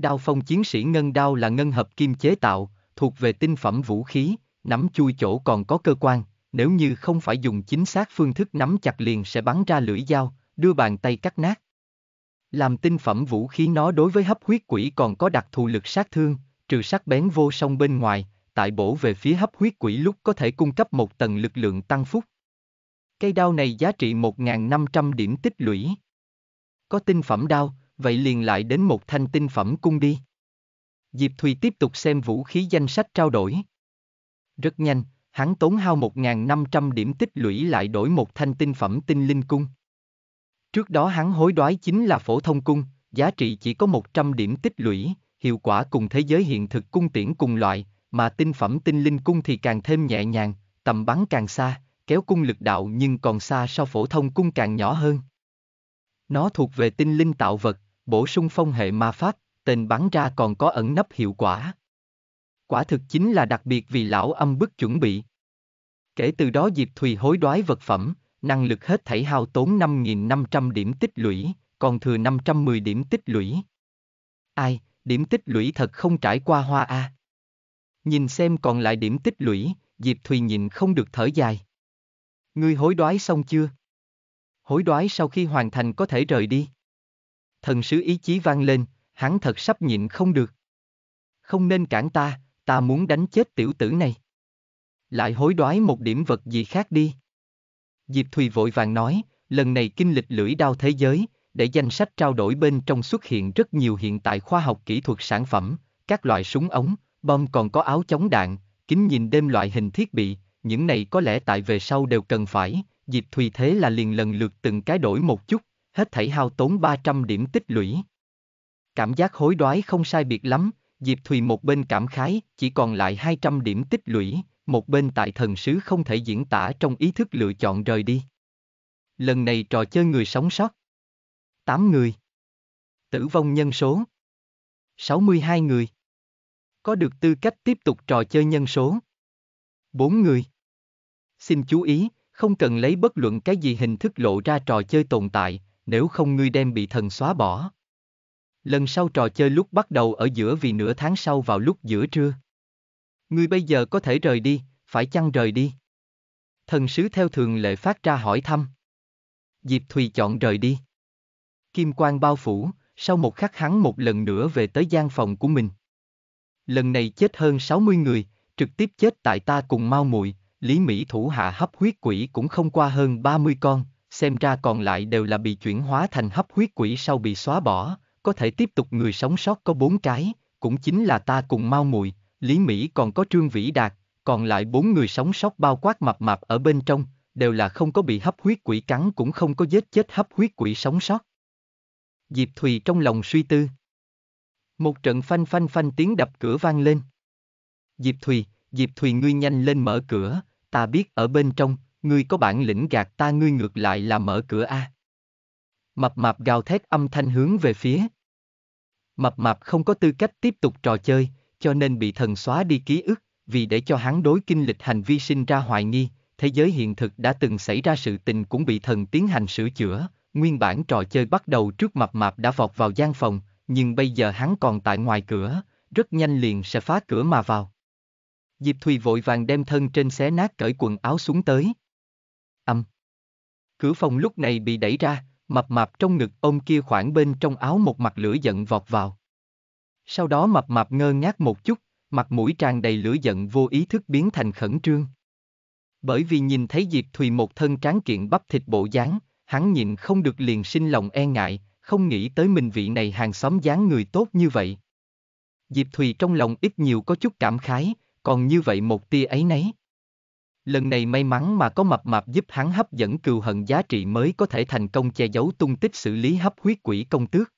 Đao phong chiến sĩ ngân đao là ngân hợp kim chế tạo, thuộc về tinh phẩm vũ khí, nắm chui chỗ còn có cơ quan, nếu như không phải dùng chính xác phương thức nắm chặt liền sẽ bắn ra lưỡi dao, đưa bàn tay cắt nát. Làm tinh phẩm vũ khí nó đối với hấp huyết quỷ còn có đặc thù lực sát thương, trừ sắc bén vô song bên ngoài, tại bổ về phía hấp huyết quỷ lúc có thể cung cấp một tầng lực lượng tăng phúc. Cây đao này giá trị 1.500 điểm tích lũy. Có tinh phẩm đao, vậy liền lại đến một thanh tinh phẩm cung đi. Diệp Thùy tiếp tục xem vũ khí danh sách trao đổi. Rất nhanh, hắn tốn hao 1.500 điểm tích lũy lại đổi một thanh tinh phẩm tinh linh cung. Trước đó hắn hối đoái chính là phổ thông cung, giá trị chỉ có 100 điểm tích lũy, hiệu quả cùng thế giới hiện thực cung tiễn cùng loại, mà tinh phẩm tinh linh cung thì càng thêm nhẹ nhàng, tầm bắn càng xa, kéo cung lực đạo nhưng còn xa so phổ thông cung càng nhỏ hơn. Nó thuộc về tinh linh tạo vật, bổ sung phong hệ ma pháp, tên bắn ra còn có ẩn nấp hiệu quả. Quả thực chính là đặc biệt vì lão âm bức chuẩn bị. Kể từ đó Diệp Thùy hối đoái vật phẩm, năng lực hết thảy hao tốn 5.500 điểm tích lũy, còn thừa 510 điểm tích lũy. Ai, điểm tích lũy thật không trải qua hoa a. À. Nhìn xem còn lại điểm tích lũy, Diệp Thùy nhìn không được thở dài. Ngươi hối đoái xong chưa? Hối đoái sau khi hoàn thành có thể rời đi thần sứ ý chí vang lên, hắn thật sắp nhịn không được. Không nên cản ta, ta muốn đánh chết tiểu tử này. Lại hối đoái một điểm vật gì khác đi. Diệp Thùy vội vàng nói, lần này kinh lịch lưỡi đao thế giới, để danh sách trao đổi bên trong xuất hiện rất nhiều hiện tại khoa học kỹ thuật sản phẩm, các loại súng ống, bom còn có áo chống đạn, kính nhìn đêm loại hình thiết bị, những này có lẽ tại về sau đều cần phải, Diệp Thùy thế là liền lần lượt từng cái đổi một chút hết thảy hao tốn 300 điểm tích lũy. Cảm giác hối đoái không sai biệt lắm, Diệp Thùy một bên cảm khái, chỉ còn lại 200 điểm tích lũy, một bên tại thần sứ không thể diễn tả trong ý thức lựa chọn rời đi. Lần này trò chơi người sống sót. 8 người. Tử vong nhân số. 62 người. Có được tư cách tiếp tục trò chơi nhân số. 4 người. Xin chú ý, không cần lấy bất luận cái gì hình thức lộ ra trò chơi tồn tại, nếu không ngươi đem bị thần xóa bỏ. Lần sau trò chơi lúc bắt đầu ở giữa vì nửa tháng sau vào lúc giữa trưa. Ngươi bây giờ có thể rời đi, phải chăng rời đi? Thần sứ theo thường lệ phát ra hỏi thăm. Diệp Thùy chọn rời đi. Kim Quang bao phủ, sau một khắc hắn một lần nữa về tới gian phòng của mình. Lần này chết hơn 60 người, trực tiếp chết tại ta cùng mau muội, Lý Mỹ thủ hạ hấp huyết quỷ cũng không qua hơn 30 con, xem ra còn lại đều là bị chuyển hóa thành hấp huyết quỷ sau bị xóa bỏ, có thể tiếp tục người sống sót có bốn cái, cũng chính là ta cùng Mao Mùi, Lý Mỹ còn có Trương Vĩ Đạt, còn lại bốn người sống sót bao quát mập mạp ở bên trong, đều là không có bị hấp huyết quỷ cắn cũng không có giết chết hấp huyết quỷ sống sót. Diệp Thùy trong lòng suy tư. Một trận phanh phanh phanh tiếng đập cửa vang lên. Diệp Thùy, Diệp Thùy ngươi nhanh lên mở cửa, ta biết ở bên trong, ngươi có bản lĩnh gạt ta ngươi ngược lại là mở cửa a. Mập mạp gào thét âm thanh hướng về phía. Mập mạp không có tư cách tiếp tục trò chơi, cho nên bị thần xóa đi ký ức, vì để cho hắn đối kinh lịch hành vi sinh ra hoài nghi, thế giới hiện thực đã từng xảy ra sự tình cũng bị thần tiến hành sửa chữa, nguyên bản trò chơi bắt đầu trước mập mạp đã vọt vào gian phòng, nhưng bây giờ hắn còn tại ngoài cửa, rất nhanh liền sẽ phá cửa mà vào. Diệp Thùy vội vàng đem thân trên xé nát cởi quần áo xuống tới, Cửa phòng lúc này bị đẩy ra, mập mạp trong ngực ông kia khoảng bên trong áo một mặt lửa giận vọt vào. Sau đó mập mạp ngơ ngác một chút, mặt mũi tràn đầy lửa giận vô ý thức biến thành khẩn trương. Bởi vì nhìn thấy Diệp Thùy một thân tráng kiện bắp thịt bộ dáng, hắn nhịn không được liền sinh lòng e ngại, không nghĩ tới mình vị này hàng xóm dáng người tốt như vậy. Diệp Thùy trong lòng ít nhiều có chút cảm khái, còn như vậy một tia ấy nấy. Lần này may mắn mà có mập mạp giúp hắn hấp dẫn cừu hận giá trị mới có thể thành công che giấu tung tích xử lý hấp huyết quỷ công tước.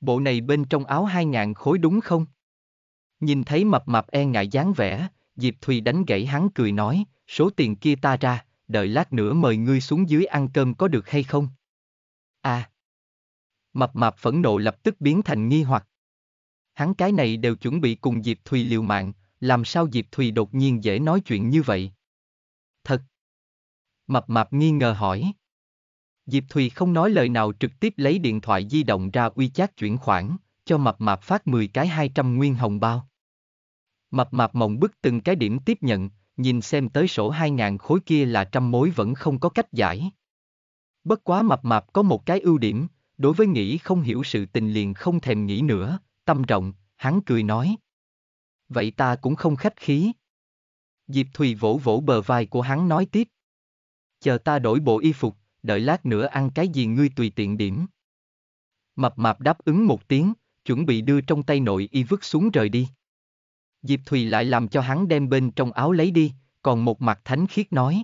Bộ này bên trong áo hai ngàn khối đúng không? Nhìn thấy mập mạp e ngại dáng vẻ, Diệp Thùy đánh gãy hắn cười nói, số tiền kia ta ra, đợi lát nữa mời ngươi xuống dưới ăn cơm có được hay không? À! Mập mạp phẫn nộ lập tức biến thành nghi hoặc. Hắn cái này đều chuẩn bị cùng Diệp Thùy liều mạng, làm sao Diệp Thùy đột nhiên dễ nói chuyện như vậy? Thật. Mập mạp nghi ngờ hỏi. Diệp Thùy không nói lời nào trực tiếp lấy điện thoại di động ra uy chát chuyển khoản, cho mập mạp phát 10 cái 200 nguyên hồng bao. Mập mạp mộng bức từng cái điểm tiếp nhận, nhìn xem tới sổ 2.000 khối kia là trăm mối vẫn không có cách giải. Bất quá mập mạp có một cái ưu điểm, đối với nghĩ không hiểu sự tình liền không thèm nghĩ nữa, tâm rộng, hắn cười nói. Vậy ta cũng không khách khí, Diệp Thùy vỗ vỗ bờ vai của hắn nói tiếp. Chờ ta đổi bộ y phục, đợi lát nữa ăn cái gì ngươi tùy tiện điểm. Mập mạp đáp ứng một tiếng, chuẩn bị đưa trong tay nội y vứt xuống rời đi. Diệp Thùy lại làm cho hắn đem bên trong áo lấy đi, còn một mặt thánh khiết nói.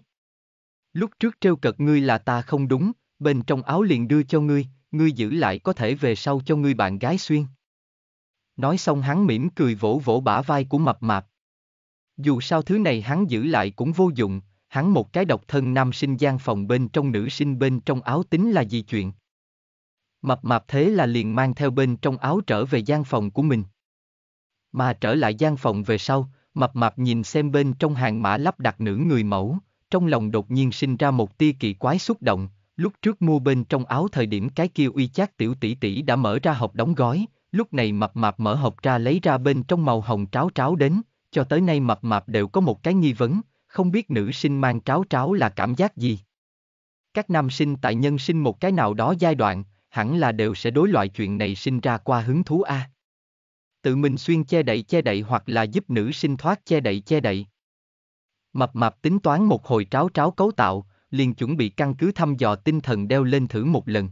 Lúc trước trêu cợt ngươi là ta không đúng, bên trong áo liền đưa cho ngươi, ngươi giữ lại có thể về sau cho ngươi bạn gái xuyên. Nói xong hắn mỉm cười vỗ vỗ bả vai của mập mạp. Dù sao thứ này hắn giữ lại cũng vô dụng, hắn một cái độc thân nam sinh gian phòng bên trong nữ sinh bên trong áo tính là gì chuyện. Mập mạp thế là liền mang theo bên trong áo trở về gian phòng của mình. Mà trở lại gian phòng về sau, mập mạp nhìn xem bên trong hàng mã lắp đặt nữ người mẫu, trong lòng đột nhiên sinh ra một tia kỳ quái xúc động, lúc trước mua bên trong áo thời điểm cái kia uy chát tiểu tỷ tỷ đã mở ra hộp đóng gói, lúc này mập mạp mở hộp ra lấy ra bên trong màu hồng tráo tráo đến, cho tới nay mập mạp đều có một cái nghi vấn, không biết nữ sinh mang tráo tráo là cảm giác gì. Các nam sinh tại nhân sinh một cái nào đó giai đoạn, hẳn là đều sẽ đối loại chuyện này sinh ra qua hứng thú a. Tự mình xuyên che đậy che đậy hoặc là giúp nữ sinh thoát che đậy che đậy. Mập mạp tính toán một hồi tráo tráo cấu tạo, liền chuẩn bị căn cứ thăm dò tinh thần đeo lên thử một lần.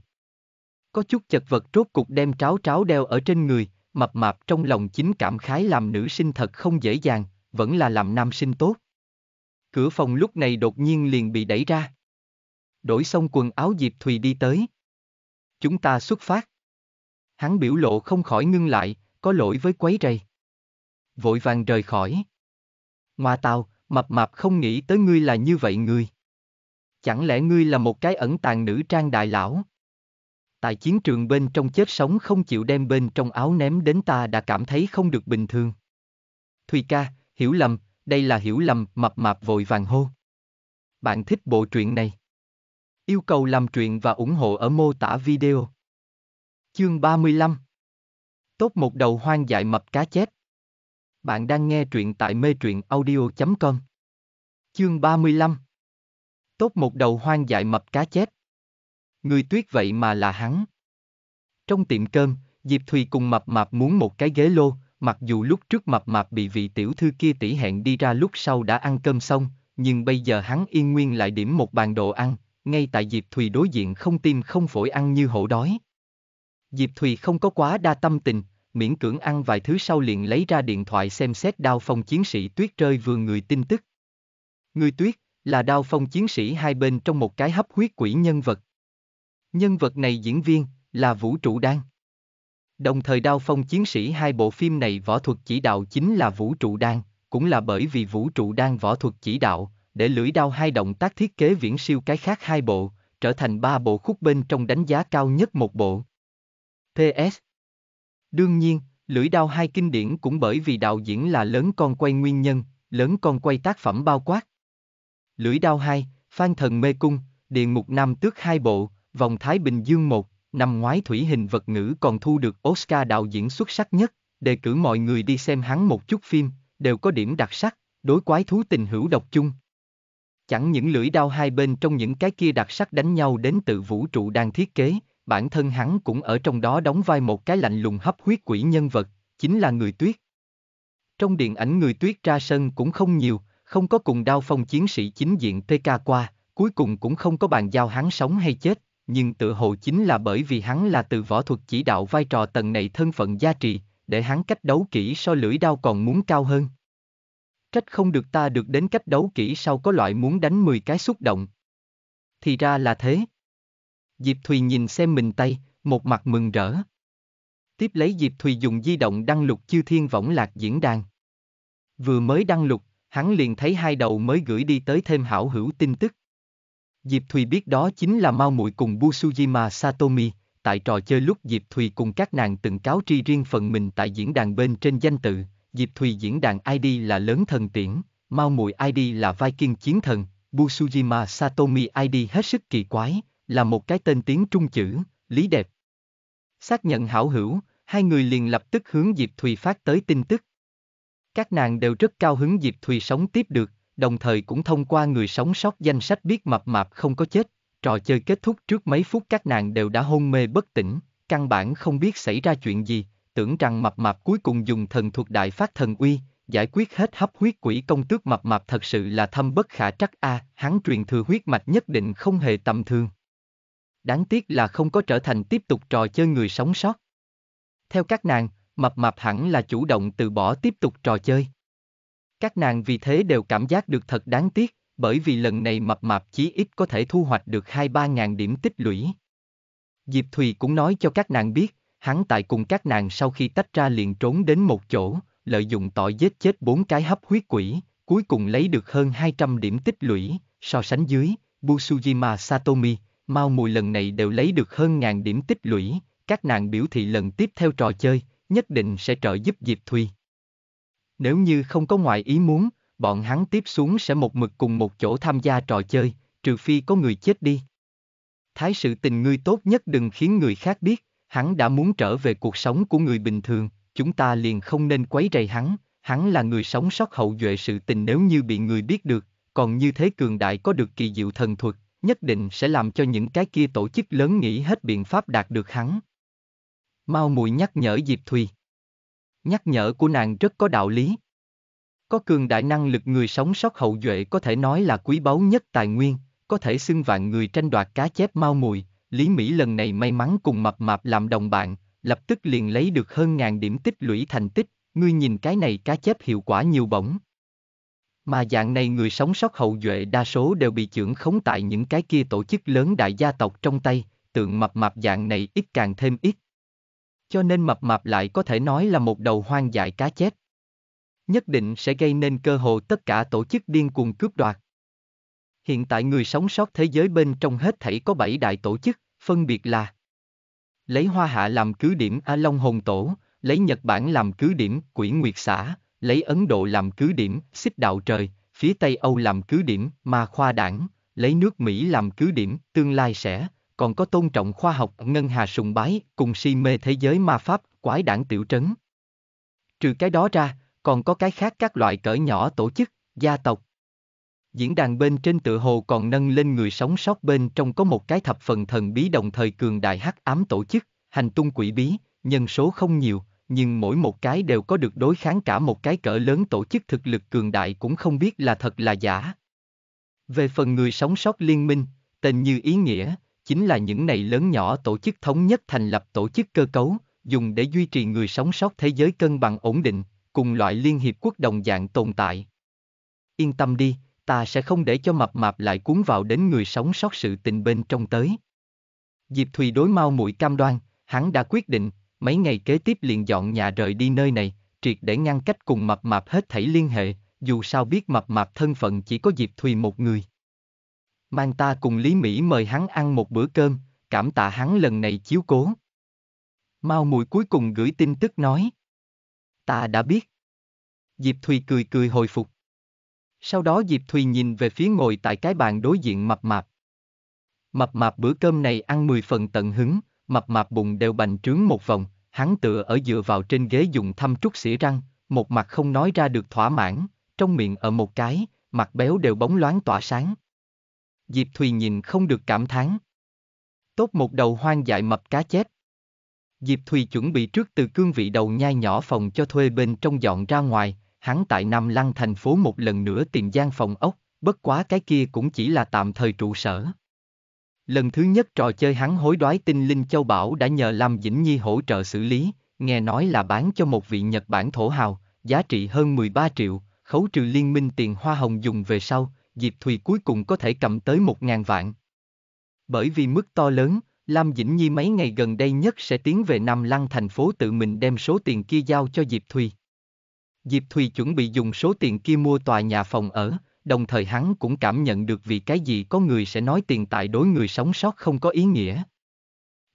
Có chút chật vật rốt cục đem tráo tráo đeo ở trên người, Mập mạp trong lòng chính cảm khái làm nữ sinh thật không dễ dàng, vẫn là làm nam sinh tốt. Cửa phòng lúc này đột nhiên liền bị đẩy ra. Đổi xong quần áo Diệp Thùy đi tới. Chúng ta xuất phát. Hắn biểu lộ không khỏi ngưng lại, có lỗi với quấy rầy. Vội vàng rời khỏi. Ngoa tao, mập mạp không nghĩ tới ngươi là như vậy ngươi. Chẳng lẽ ngươi là một cái ẩn tàng nữ trang đại lão? tại chiến trường bên trong chết sống không chịu đem bên trong áo ném đến ta đã cảm thấy không được bình thường. Thùy ca, hiểu lầm, đây là hiểu lầm, mập mạp vội vàng hô. Bạn thích bộ truyện này? Yêu cầu làm truyện và ủng hộ ở mô tả video. Chương 35 Tốt một đầu hoang dại mập cá chép. Bạn đang nghe truyện tại mê truyện audio.com Chương 35 Tốt một đầu hoang dại mập cá chép Người tuyết vậy mà là hắn. Trong tiệm cơm, Diệp Thùy cùng Mập Mạp muốn một cái ghế lô, mặc dù lúc trước Mập Mạp bị vị tiểu thư kia tỉ hẹn đi ra lúc sau đã ăn cơm xong, nhưng bây giờ hắn yên nguyên lại điểm một bàn đồ ăn, ngay tại Diệp Thùy đối diện không tim không phổi ăn như hổ đói. Diệp Thùy không có quá đa tâm tình, miễn cưỡng ăn vài thứ sau liền lấy ra điện thoại xem xét đao phong chiến sĩ tuyết rơi vừa người tin tức. Người tuyết, là đao phong chiến sĩ hai bên trong một cái hấp huyết quỷ nhân vật, Nhân vật này diễn viên là Vũ Trụ Đan. Đồng thời Đao Phong Chiến Sĩ hai bộ phim này võ thuật chỉ đạo chính là Vũ Trụ Đan, cũng là bởi vì Vũ Trụ Đan võ thuật chỉ đạo, để lưỡi đao hai động tác thiết kế viễn siêu cái khác hai bộ, trở thành ba bộ khúc bên trong đánh giá cao nhất một bộ. PS Đương nhiên, lưỡi đao hai kinh điển cũng bởi vì đạo diễn là lớn con quay nguyên nhân, lớn con quay tác phẩm bao quát. Lưỡi đao hai, Phan Thần Mê Cung, Địa mục Nam Tước hai bộ, vòng Thái Bình Dương 1, năm ngoái Thủy Hình Vật Ngữ còn thu được Oscar đạo diễn xuất sắc nhất, đề cử mọi người đi xem hắn một chút phim, đều có điểm đặc sắc, đối quái thú tình hữu độc chung. Chẳng những lưỡi đao hai bên trong những cái kia đặc sắc đánh nhau đến từ vũ trụ đang thiết kế, bản thân hắn cũng ở trong đó đóng vai một cái lạnh lùng hấp huyết quỷ nhân vật, chính là người tuyết. Trong điện ảnh người tuyết ra sân cũng không nhiều, không có cùng đao phong chiến sĩ chính diện TK qua, cuối cùng cũng không có bàn giao hắn sống hay chết, nhưng tự hồ chính là bởi vì hắn là từ võ thuật chỉ đạo vai trò tầng này thân phận gia trị, để hắn cách đấu kỹ so lưỡi đao còn muốn cao hơn. Trách không được ta được đến cách đấu kỹ sau có loại muốn đánh 10 cái xúc động. Thì ra là thế. Diệp Thùy nhìn xem mình tay, một mặt mừng rỡ. Tiếp lấy Diệp Thùy dùng di động đăng lục chư thiên võng lạc diễn đàn. Vừa mới đăng lục, hắn liền thấy hai đầu mới gửi đi tới thêm hảo hữu tin tức. Diệp Thùy biết đó chính là Mao Muội cùng Busujima Satomi, tại trò chơi lúc Diệp Thùy cùng các nàng từng cáo tri riêng phần mình tại diễn đàn bên trên danh tự, Diệp Thùy diễn đàn ID là Lớn Thần Tiễn, Mao Muội ID là Viking Chiến Thần, Busujima Satomi ID hết sức kỳ quái, là một cái tên tiếng trung chữ, lý đẹp. Xác nhận hảo hữu, hai người liền lập tức hướng Diệp Thùy phát tới tin tức. Các nàng đều rất cao hứng Diệp Thùy sống tiếp được, đồng thời cũng thông qua người sống sót danh sách biết mập mạp không có chết. Trò chơi kết thúc trước mấy phút các nàng đều đã hôn mê bất tỉnh, căn bản không biết xảy ra chuyện gì, tưởng rằng mập mạp cuối cùng dùng thần thuật đại phát thần uy, giải quyết hết hấp huyết quỷ công tước mập mạp thật sự là thâm bất khả trắc a, à, hắn truyền thừa huyết mạch nhất định không hề tầm thường. Đáng tiếc là không có trở thành tiếp tục trò chơi người sống sót. Theo các nàng, mập mạp hẳn là chủ động từ bỏ tiếp tục trò chơi. Các nàng vì thế đều cảm giác được thật đáng tiếc, bởi vì lần này mập mạp chí ít có thể thu hoạch được 2-3 ngàn điểm tích lũy. Diệp Thùy cũng nói cho các nàng biết, hắn tại cùng các nàng sau khi tách ra liền trốn đến một chỗ, lợi dụng tội giết chết bốn cái hấp huyết quỷ, cuối cùng lấy được hơn 200 điểm tích lũy, so sánh dưới, Busujima Satomi, Mao Mùi lần này đều lấy được hơn ngàn điểm tích lũy, các nàng biểu thị lần tiếp theo trò chơi, nhất định sẽ trợ giúp Diệp Thùy nếu như không có ngoại ý muốn, bọn hắn tiếp xuống sẽ một mực cùng một chỗ tham gia trò chơi, trừ phi có người chết đi. Thái sự tình ngươi tốt nhất đừng khiến người khác biết, hắn đã muốn trở về cuộc sống của người bình thường, chúng ta liền không nên quấy rầy hắn, hắn là người sống sót hậu duệ sự tình nếu như bị người biết được, còn như thế cường đại có được kỳ diệu thần thuật, nhất định sẽ làm cho những cái kia tổ chức lớn nghĩ hết biện pháp đạt được hắn. Mau muội nhắc nhở Diệp Thùy. Nhắc nhở của nàng rất có đạo lý. Có cường đại năng lực người sống sót hậu duệ có thể nói là quý báu nhất tài nguyên, có thể xưng vạn người tranh đoạt cá chép mau mùi, Lý Mỹ lần này may mắn cùng mập mạp làm đồng bạn, lập tức liền lấy được hơn ngàn điểm tích lũy thành tích, ngươi nhìn cái này cá chép hiệu quả nhiều bổng. Mà dạng này người sống sót hậu duệ đa số đều bị trưởng khống tại những cái kia tổ chức lớn đại gia tộc trong tay, tượng mập mạp dạng này ít càng thêm ít, cho nên mập mạp lại có thể nói là một đầu hoang dại cá chết, Nhất định sẽ gây nên cơ hội tất cả tổ chức điên cuồng cướp đoạt. Hiện tại người sống sót thế giới bên trong hết thảy có 7 đại tổ chức, phân biệt là Lấy Hoa Hạ làm cứ điểm A Long Hồn Tổ, lấy Nhật Bản làm cứ điểm Quỷ Nguyệt Xã, lấy Ấn Độ làm cứ điểm Xích Đạo Trời, phía Tây Âu làm cứ điểm Ma Khoa Đảng, lấy nước Mỹ làm cứ điểm Tương Lai Sẽ, còn có tôn trọng khoa học, ngân hà sùng bái, cùng si mê thế giới ma pháp, quái đảng tiểu trấn. Trừ cái đó ra, còn có cái khác các loại cỡ nhỏ tổ chức, gia tộc. Diễn đàn bên trên tựa hồ còn nâng lên người sống sót bên trong có một cái thập phần thần bí đồng thời cường đại hắc ám tổ chức, hành tung quỷ bí, nhân số không nhiều, nhưng mỗi một cái đều có được đối kháng cả một cái cỡ lớn tổ chức thực lực cường đại cũng không biết là thật là giả. Về phần người sống sót liên minh, tên như ý nghĩa, chính là những này lớn nhỏ tổ chức thống nhất thành lập tổ chức cơ cấu, dùng để duy trì người sống sót thế giới cân bằng ổn định, cùng loại Liên Hiệp Quốc đồng dạng tồn tại. Yên tâm đi, ta sẽ không để cho mập mạp lại cuốn vào đến người sống sót sự tình bên trong tới. Diệp Thùy đối mau mũi cam đoan, hắn đã quyết định, mấy ngày kế tiếp liền dọn nhà rời đi nơi này, triệt để ngăn cách cùng mập mạp hết thảy liên hệ, dù sao biết mập mạp thân phận chỉ có Diệp Thùy một người mang ta cùng Lý Mỹ mời hắn ăn một bữa cơm, cảm tạ hắn lần này chiếu cố. Mao Mùi cuối cùng gửi tin tức nói. Ta đã biết. Diệp Thùy cười cười hồi phục. Sau đó Diệp Thùy nhìn về phía ngồi tại cái bàn đối diện mập mạp. Mập mạp bữa cơm này ăn 10 phần tận hứng, mập mạp bụng đều bành trướng một vòng, hắn tựa ở dựa vào trên ghế dùng thăm trút xỉa răng, một mặt không nói ra được thỏa mãn, trong miệng ở một cái, mặt béo đều bóng loáng tỏa sáng. Diệp Thùy nhìn không được cảm thán. Tốt một đầu hoang dại mập cá chép. Diệp Thùy chuẩn bị trước từ cương vị đầu nhai nhỏ phòng cho thuê bên trong dọn ra ngoài, hắn tại Nam Lăng thành phố một lần nữa tìm gian phòng ốc, bất quá cái kia cũng chỉ là tạm thời trụ sở. Lần thứ nhất trò chơi hắn hối đoái tinh linh châu bảo đã nhờ Lam Dĩnh Nhi hỗ trợ xử lý, nghe nói là bán cho một vị Nhật Bản thổ hào, giá trị hơn 13 triệu, khấu trừ liên minh tiền hoa hồng dùng về sau, Diệp Thùy cuối cùng có thể cầm tới một ngàn vạn. Bởi vì mức to lớn, Lam Dĩnh Nhi mấy ngày gần đây nhất sẽ tiến về Nam Lăng thành phố tự mình đem số tiền kia giao cho Diệp Thùy. Diệp Thùy chuẩn bị dùng số tiền kia mua tòa nhà phòng ở, đồng thời hắn cũng cảm nhận được vì cái gì có người sẽ nói tiền tại đối người sống sót không có ý nghĩa.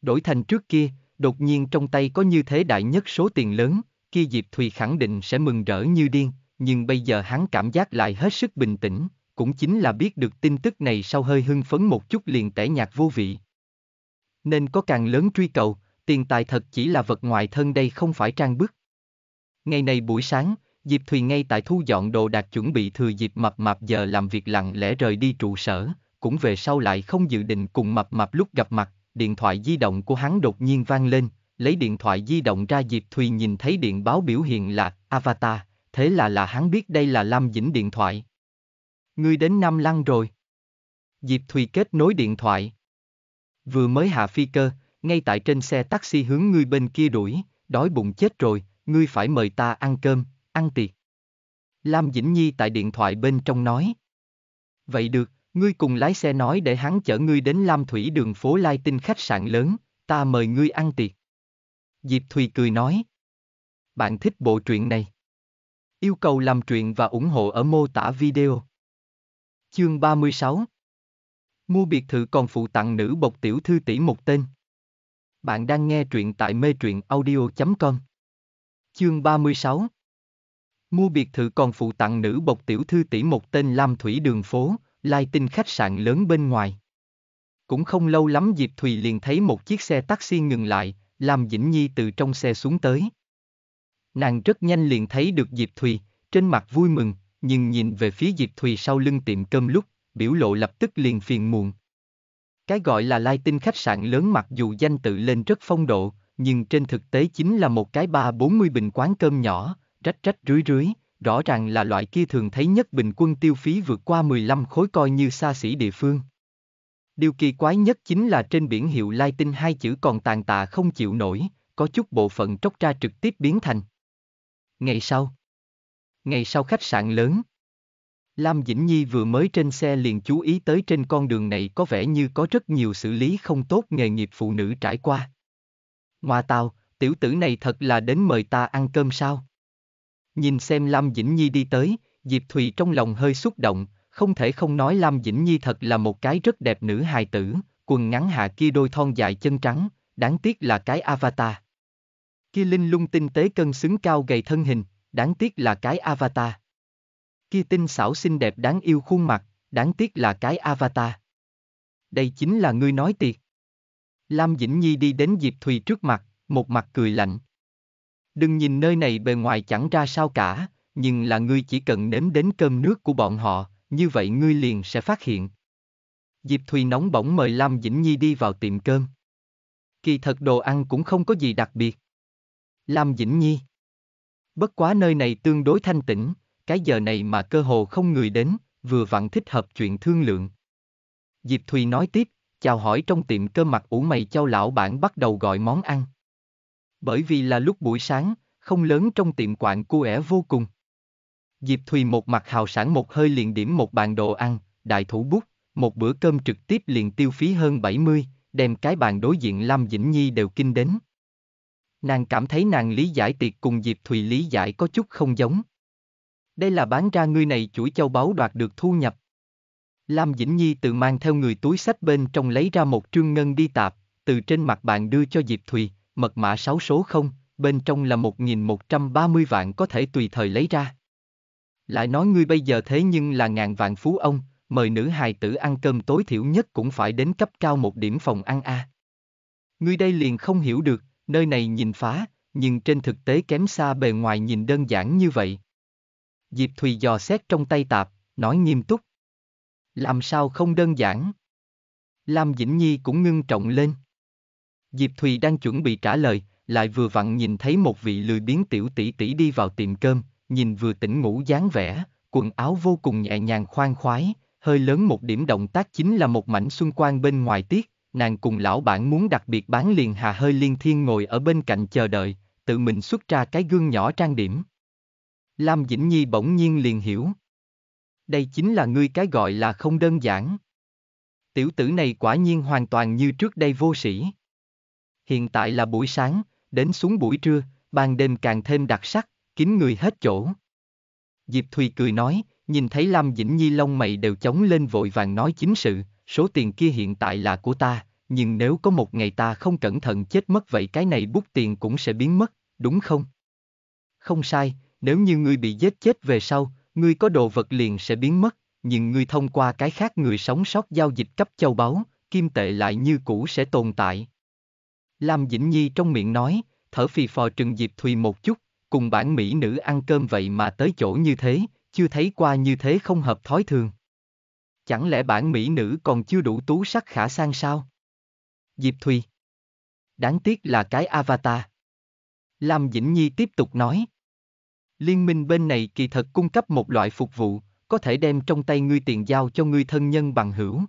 Đổi thành trước kia, đột nhiên trong tay có như thế đại nhất số tiền lớn, kia Diệp Thùy khẳng định sẽ mừng rỡ như điên, nhưng bây giờ hắn cảm giác lại hết sức bình tĩnh, cũng chính là biết được tin tức này sau hơi hưng phấn một chút liền tẻ nhạt vô vị. Nên có càng lớn truy cầu, tiền tài thật chỉ là vật ngoại thân đây không phải trang bức. Ngày này buổi sáng, Diệp Thùy ngay tại thu dọn đồ đạc chuẩn bị thừa dịp mập mập giờ làm việc lặng lẽ rời đi trụ sở, cũng về sau lại không dự định cùng mập mập lúc gặp mặt, điện thoại di động của hắn đột nhiên vang lên, lấy điện thoại di động ra Diệp Thùy nhìn thấy điện báo biểu hiện là Avatar, thế là là hắn biết đây là Lam Dĩnh điện thoại, Ngươi đến Nam Lăng rồi. Diệp Thùy kết nối điện thoại. Vừa mới hạ phi cơ, ngay tại trên xe taxi hướng ngươi bên kia đuổi, đói bụng chết rồi, ngươi phải mời ta ăn cơm, ăn tiệc. Lam Dĩnh Nhi tại điện thoại bên trong nói. Vậy được, ngươi cùng lái xe nói để hắn chở ngươi đến Lam Thủy đường phố Lai Tinh khách sạn lớn, ta mời ngươi ăn tiệc. Diệp Thùy cười nói. Bạn thích bộ truyện này? Yêu cầu làm truyện và ủng hộ ở mô tả video. Chương 36 Mua biệt thự còn phụ tặng nữ bộc tiểu thư tỷ một tên. Bạn đang nghe truyện tại mê truyện audio.com Chương 36 Mua biệt thự còn phụ tặng nữ bộc tiểu thư tỷ một tên Lam Thủy đường phố, lai tinh khách sạn lớn bên ngoài. Cũng không lâu lắm Diệp Thùy liền thấy một chiếc xe taxi ngừng lại, làm Dĩnh Nhi từ trong xe xuống tới. Nàng rất nhanh liền thấy được Diệp Thùy, trên mặt vui mừng, nhưng nhìn về phía Diệp Thùy sau lưng tiệm cơm lúc, biểu lộ lập tức liền phiền muộn. Cái gọi là lai tinh khách sạn lớn mặc dù danh tự lên rất phong độ, nhưng trên thực tế chính là một cái ba bốn mươi bình quán cơm nhỏ, rách rách rưới rưới, rõ ràng là loại kia thường thấy nhất bình quân tiêu phí vượt qua 15 khối coi như xa xỉ địa phương. Điều kỳ quái nhất chính là trên biển hiệu lai tinh hai chữ còn tàn tạ không chịu nổi, có chút bộ phận tróc ra trực tiếp biến thành. Ngày sau, Ngày sau khách sạn lớn. Lam Dĩnh Nhi vừa mới trên xe liền chú ý tới trên con đường này có vẻ như có rất nhiều xử lý không tốt nghề nghiệp phụ nữ trải qua. Ngoa tao, tiểu tử này thật là đến mời ta ăn cơm sao? Nhìn xem Lam Dĩnh Nhi đi tới, Diệp Thùy trong lòng hơi xúc động, không thể không nói Lam Dĩnh Nhi thật là một cái rất đẹp nữ hài tử, quần ngắn hạ kia đôi thon dài chân trắng, đáng tiếc là cái avatar. Kia linh lung tinh tế cân xứng cao gầy thân hình, đáng tiếc là cái avatar. Kia tinh xảo xinh đẹp đáng yêu khuôn mặt, đáng tiếc là cái avatar. Đây chính là ngươi nói tiệt. Lam Dĩnh Nhi đi đến Diệp Thùy trước mặt, một mặt cười lạnh. Đừng nhìn nơi này bề ngoài chẳng ra sao cả, nhưng là ngươi chỉ cần nếm đến cơm nước của bọn họ, như vậy ngươi liền sẽ phát hiện. Diệp Thùy nóng bỏng mời Lam Dĩnh Nhi đi vào tiệm cơm. Kỳ thật đồ ăn cũng không có gì đặc biệt. Lam Dĩnh Nhi Bất quá nơi này tương đối thanh tĩnh, cái giờ này mà cơ hồ không người đến, vừa vặn thích hợp chuyện thương lượng. Diệp Thùy nói tiếp, chào hỏi trong tiệm cơ mặt ủ mày châu lão bản bắt đầu gọi món ăn. Bởi vì là lúc buổi sáng, không lớn trong tiệm quạng cu ẻ vô cùng. Diệp Thùy một mặt hào sản một hơi liền điểm một bàn đồ ăn, đại thủ bút, một bữa cơm trực tiếp liền tiêu phí hơn 70, đem cái bàn đối diện Lam Dĩnh Nhi đều kinh đến. Nàng cảm thấy nàng lý giải tiệc cùng Diệp Thùy lý giải có chút không giống. Đây là bán ra ngươi này chuỗi châu báu đoạt được thu nhập. Lam Dĩnh Nhi tự mang theo người túi sách bên trong lấy ra một trương ngân đi tạp, từ trên mặt bàn đưa cho Diệp Thùy, mật mã 6 số không, bên trong là một một nghìn trăm ba mươi vạn có thể tùy thời lấy ra. Lại nói ngươi bây giờ thế nhưng là ngàn vạn phú ông, mời nữ hài tử ăn cơm tối thiểu nhất cũng phải đến cấp cao một điểm phòng ăn a. À. Ngươi đây liền không hiểu được, nơi này nhìn phá, nhưng trên thực tế kém xa bề ngoài nhìn đơn giản như vậy. Diệp Thùy dò xét trong tay tạp, nói nghiêm túc. Làm sao không đơn giản? Lam Dĩnh Nhi cũng ngưng trọng lên. Diệp Thùy đang chuẩn bị trả lời, lại vừa vặn nhìn thấy một vị lười biến tiểu tỷ tỷ đi vào tiệm cơm, nhìn vừa tỉnh ngủ dáng vẻ, quần áo vô cùng nhẹ nhàng khoan khoái, hơi lớn một điểm động tác chính là một mảnh xuân quan bên ngoài tiết, nàng cùng lão bản muốn đặc biệt bán liền hà hơi liên thiên ngồi ở bên cạnh chờ đợi, tự mình xuất ra cái gương nhỏ trang điểm. Lam Dĩnh Nhi bỗng nhiên liền hiểu. Đây chính là ngươi cái gọi là không đơn giản. Tiểu tử này quả nhiên hoàn toàn như trước đây vô sĩ. Hiện tại là buổi sáng, đến xuống buổi trưa, ban đêm càng thêm đặc sắc, kín người hết chỗ. Diệp Thùy cười nói, nhìn thấy Lam Dĩnh Nhi lông mày đều chống lên vội vàng nói chính sự, số tiền kia hiện tại là của ta, nhưng nếu có một ngày ta không cẩn thận chết mất vậy cái này bút tiền cũng sẽ biến mất, đúng không? Không sai, nếu như ngươi bị giết chết về sau, ngươi có đồ vật liền sẽ biến mất, nhưng ngươi thông qua cái khác người sống sót giao dịch cấp châu báu, kim tệ lại như cũ sẽ tồn tại. Lam Dĩnh Nhi trong miệng nói, thở phì phò trừng Diệp Thùy một chút, cùng bản mỹ nữ ăn cơm vậy mà tới chỗ như thế, chưa thấy qua như thế không hợp thói thường. Chẳng lẽ bản mỹ nữ còn chưa đủ tú sắc khả sang sao? Diệp Thùy. Đáng tiếc là cái avatar. Lam Dĩnh Nhi tiếp tục nói. Liên minh bên này kỳ thật cung cấp một loại phục vụ, có thể đem trong tay ngươi tiền giao cho ngươi thân nhân bằng hữu.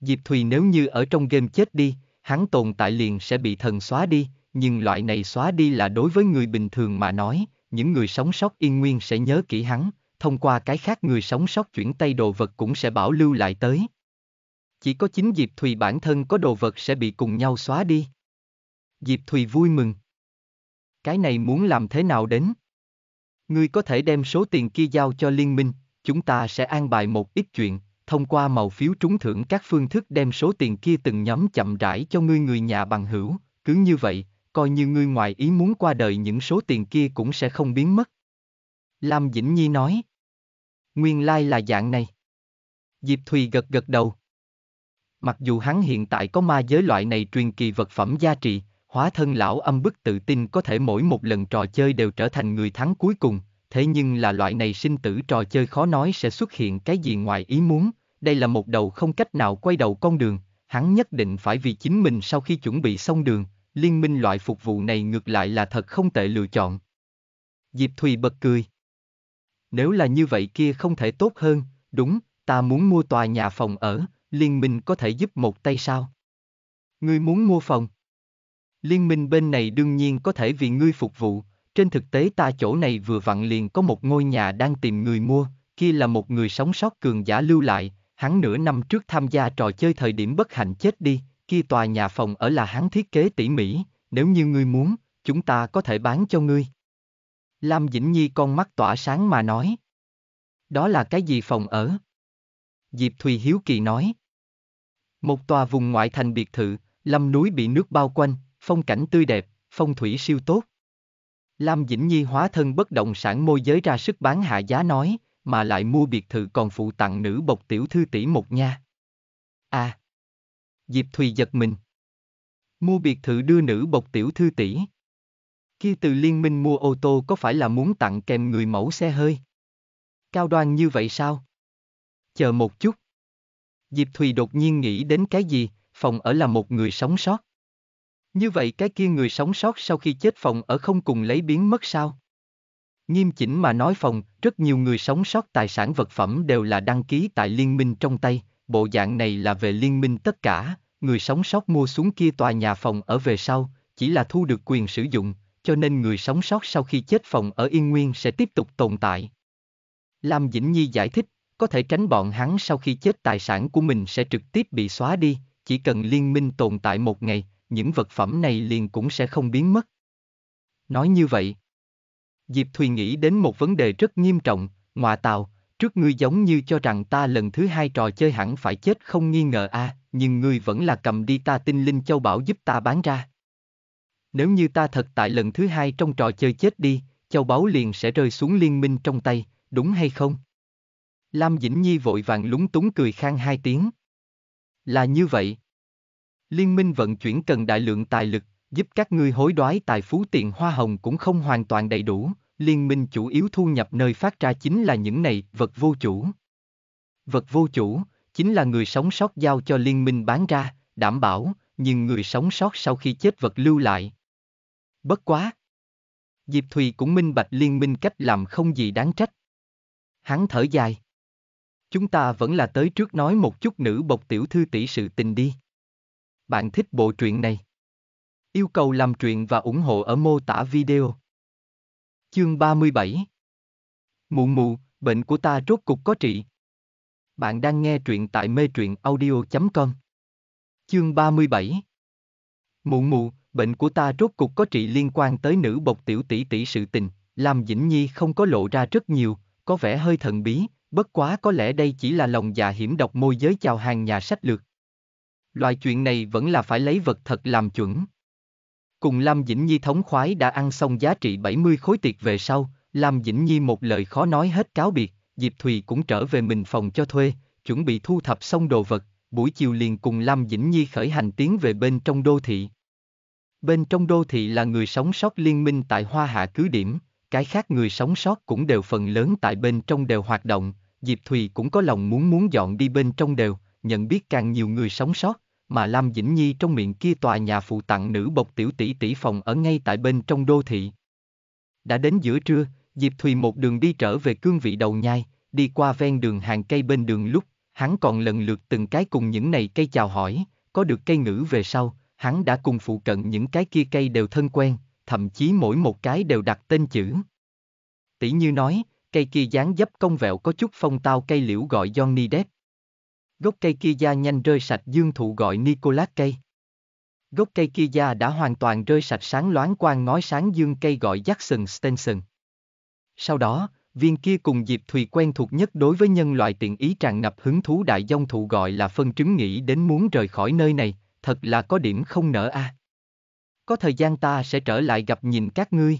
Diệp Thùy nếu như ở trong game chết đi, hắn tồn tại liền sẽ bị thần xóa đi, nhưng loại này xóa đi là đối với người bình thường mà nói, những người sống sót yên nguyên sẽ nhớ kỹ hắn, thông qua cái khác người sống sót chuyển tay đồ vật cũng sẽ bảo lưu lại tới. Chỉ có chính Diệp Thùy bản thân có đồ vật sẽ bị cùng nhau xóa đi. Diệp Thùy vui mừng. Cái này muốn làm thế nào đến? Ngươi có thể đem số tiền kia giao cho liên minh, chúng ta sẽ an bài một ít chuyện, thông qua màu phiếu trúng thưởng các phương thức đem số tiền kia từng nhóm chậm rãi cho ngươi người nhà bằng hữu, cứ như vậy, coi như ngươi ngoài ý muốn qua đời những số tiền kia cũng sẽ không biến mất. Lam Dĩnh Nhi nói. Nguyên lai like là dạng này. Diệp Thùy gật gật đầu. Mặc dù hắn hiện tại có ma giới loại này truyền kỳ vật phẩm gia trị, hóa thân lão âm bức tự tin có thể mỗi một lần trò chơi đều trở thành người thắng cuối cùng, thế nhưng là loại này sinh tử trò chơi khó nói sẽ xuất hiện cái gì ngoài ý muốn, đây là một đầu không cách nào quay đầu con đường, hắn nhất định phải vì chính mình sau khi chuẩn bị xong đường, liên minh loại phục vụ này ngược lại là thật không tệ lựa chọn. Diệp Thùy bật cười. Nếu là như vậy kia không thể tốt hơn, đúng, ta muốn mua tòa nhà phòng ở, Liên minh có thể giúp một tay sao? Ngươi muốn mua phòng? Liên minh bên này đương nhiên có thể vì ngươi phục vụ, trên thực tế ta chỗ này vừa vặn liền có một ngôi nhà đang tìm người mua, kia là một người sống sót cường giả lưu lại, hắn nửa năm trước tham gia trò chơi thời điểm bất hạnh chết đi, kia tòa nhà phòng ở là hắn thiết kế tỉ mỉ, nếu như ngươi muốn, chúng ta có thể bán cho ngươi. Lam Dĩnh Nhi con mắt tỏa sáng mà nói. Đó là cái gì phòng ở? Diệp Thùy Hiếu Kỳ nói. Một tòa vùng ngoại thành biệt thự, lâm núi bị nước bao quanh, phong cảnh tươi đẹp, phong thủy siêu tốt. Lam Dĩnh Nhi hóa thân bất động sản môi giới ra sức bán hạ giá nói, mà lại mua biệt thự còn phụ tặng nữ bộc tiểu thư tỷ một nha. À! Diệp Thùy giật mình. Mua biệt thự đưa nữ bộc tiểu thư tỷ. Kia từ liên minh mua ô tô có phải là muốn tặng kèm người mẫu xe hơi? Cao đoan như vậy sao? Chờ một chút. Diệp Thùy đột nhiên nghĩ đến cái gì, phòng ở là một người sống sót. Như vậy cái kia người sống sót sau khi chết phòng ở không cùng lấy biến mất sao? Nghiêm chỉnh mà nói phòng, rất nhiều người sống sót tài sản vật phẩm đều là đăng ký tại liên minh trong tay, bộ dạng này là về liên minh tất cả, người sống sót mua xuống kia tòa nhà phòng ở về sau, chỉ là thu được quyền sử dụng, cho nên người sống sót sau khi chết phòng ở Yên Nguyên sẽ tiếp tục tồn tại. Lam Dĩnh Nhi giải thích, có thể tránh bọn hắn sau khi chết tài sản của mình sẽ trực tiếp bị xóa đi, chỉ cần liên minh tồn tại một ngày, những vật phẩm này liền cũng sẽ không biến mất. Nói như vậy, Diệp Thùy nghĩ đến một vấn đề rất nghiêm trọng, ngoại tào, trước ngươi giống như cho rằng ta lần thứ hai trò chơi hẳn phải chết không nghi ngờ a, à, nhưng ngươi vẫn là cầm đi ta tinh linh châu bảo giúp ta bán ra. Nếu như ta thật tại lần thứ hai trong trò chơi chết đi, châu báu liền sẽ rơi xuống liên minh trong tay, đúng hay không? Lam Dĩnh Nhi vội vàng lúng túng cười khang hai tiếng. Là như vậy. Liên minh vận chuyển cần đại lượng tài lực, giúp các ngươi hối đoái tài phú tiền hoa hồng cũng không hoàn toàn đầy đủ, liên minh chủ yếu thu nhập nơi phát ra chính là những này, vật vô chủ. Vật vô chủ, chính là người sống sót giao cho liên minh bán ra, đảm bảo, nhưng người sống sót sau khi chết vật lưu lại. Bất quá. Diệp Thùy cũng minh bạch liên minh cách làm không gì đáng trách. Hắn thở dài. Chúng ta vẫn là tới trước nói một chút nữ bộc tiểu thư tỷ sự tình đi. Bạn thích bộ truyện này? Yêu cầu làm truyện và ủng hộ ở mô tả video. Chương 37 Mụ mụ, bệnh của ta rốt cục có trị. Bạn đang nghe truyện tại mê truyện audio.com Chương 37 Mụ mụ, bệnh của ta rốt cục có trị liên quan tới nữ bộc tiểu tỷ tỷ sự tình, làm Dĩnh Nhi không có lộ ra rất nhiều, có vẻ hơi thần bí, Bất quá có lẽ đây chỉ là lòng dạ hiểm độc môi giới chào hàng nhà sách lược. Loại chuyện này vẫn là phải lấy vật thật làm chuẩn. Cùng Lam Dĩnh Nhi thống khoái đã ăn xong giá trị 70 khối tiệc về sau, Lam Dĩnh Nhi một lời khó nói hết cáo biệt, Diệp Thùy cũng trở về mình phòng cho thuê, chuẩn bị thu thập xong đồ vật, buổi chiều liền cùng Lam Dĩnh Nhi khởi hành tiến về bên trong đô thị. Bên trong đô thị là người sống sót liên minh tại Hoa Hạ cứ điểm, cái khác người sống sót cũng đều phần lớn tại bên trong đều hoạt động, Diệp Thùy cũng có lòng muốn muốn dọn đi bên trong đều, nhận biết càng nhiều người sống sót, mà Lam Dĩnh Nhi trong miệng kia tòa nhà phụ tặng nữ bộc tiểu tỷ tỷ phòng ở ngay tại bên trong đô thị. Đã đến giữa trưa, Diệp Thùy một đường đi trở về cương vị đầu nhai, đi qua ven đường hàng cây bên đường lúc, hắn còn lần lượt từng cái cùng những này cây chào hỏi, có được cây ngữ về sau, hắn đã cùng phụ cận những cái kia cây đều thân quen, thậm chí mỗi một cái đều đặt tên chữ. Tỷ như nói, cây kia dáng dấp công vẹo có chút phong tao cây liễu gọi Johnny Depp. Gốc cây kia da nhanh rơi sạch dương thụ gọi Nicolas cây. Gốc cây kia da đã hoàn toàn rơi sạch sáng loáng quang ngói sáng dương cây gọi Jackson Stenson. Sau đó, viên kia cùng dịp Thùy quen thuộc nhất đối với nhân loại tiện ý tràn ngập hứng thú đại dông thụ gọi là phân trứng nghĩ đến muốn rời khỏi nơi này, thật là có điểm không nở a. À có thời gian ta sẽ trở lại gặp nhìn các ngươi.